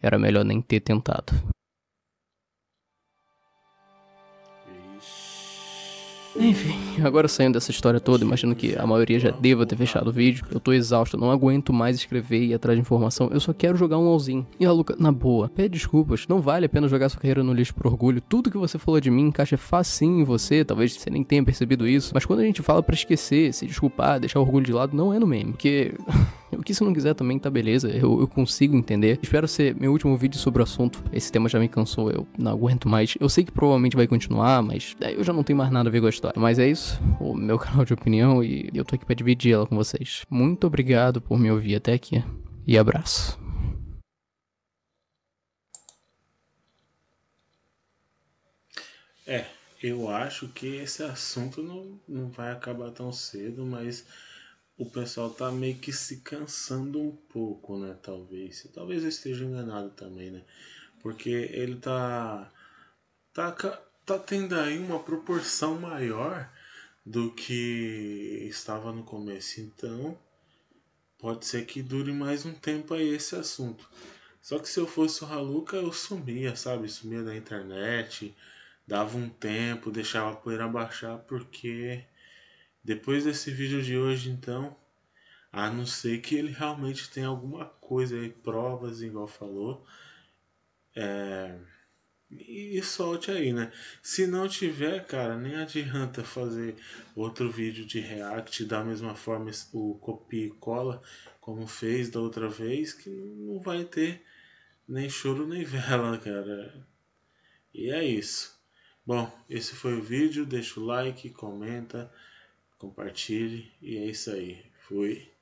Era melhor nem ter tentado. Enfim, agora saindo dessa história toda, imagino que a maioria já deva ter fechado o vídeo. Eu tô exausto, não aguento mais escrever e ir atrás de informação. Eu só quero jogar um LOLzinho. E a Luca, na boa, pede desculpas. Não vale a pena jogar sua carreira no lixo por orgulho. Tudo que você falou de mim encaixa facinho em você. Talvez você nem tenha percebido isso. Mas quando a gente fala para esquecer, se desculpar, deixar o orgulho de lado, não é no meme. Porque. O que se não quiser também tá beleza, eu, eu, consigo entender. Espero ser meu último vídeo sobre o assunto. Esse tema já me cansou, eu não aguento mais. Eu sei que provavelmente vai continuar, mas é, eu já não tenho mais nada a ver com a história. Mas é isso, o meu canal de opinião e eu tô aqui pra dividir ela com vocês. Muito obrigado por me ouvir até aqui e abraço. É, eu acho que esse assunto não, não vai acabar tão cedo, mas o pessoal tá meio que se cansando um pouco, né? Talvez. Talvez eu esteja enganado também, né? Porque ele tá. tá, tá tendo aí uma proporção maior do que estava no começo. Então, pode ser que dure mais um tempo aí esse assunto. Só que se eu fosse o Haluca, eu sumia, sabe? Sumia da internet, dava um tempo, deixava a poeira baixar, porque depois desse vídeo de hoje, então, a não ser que ele realmente tenha alguma coisa aí, provas, igual falou, é... e solte aí, né? Se não tiver, cara, nem adianta fazer outro vídeo de react da mesma forma o copia e cola, como fez da outra vez, que não vai ter nem choro nem vela, cara. E é isso. Bom, esse foi o vídeo. Deixa o like, comenta compartilhe e é isso aí. Fui.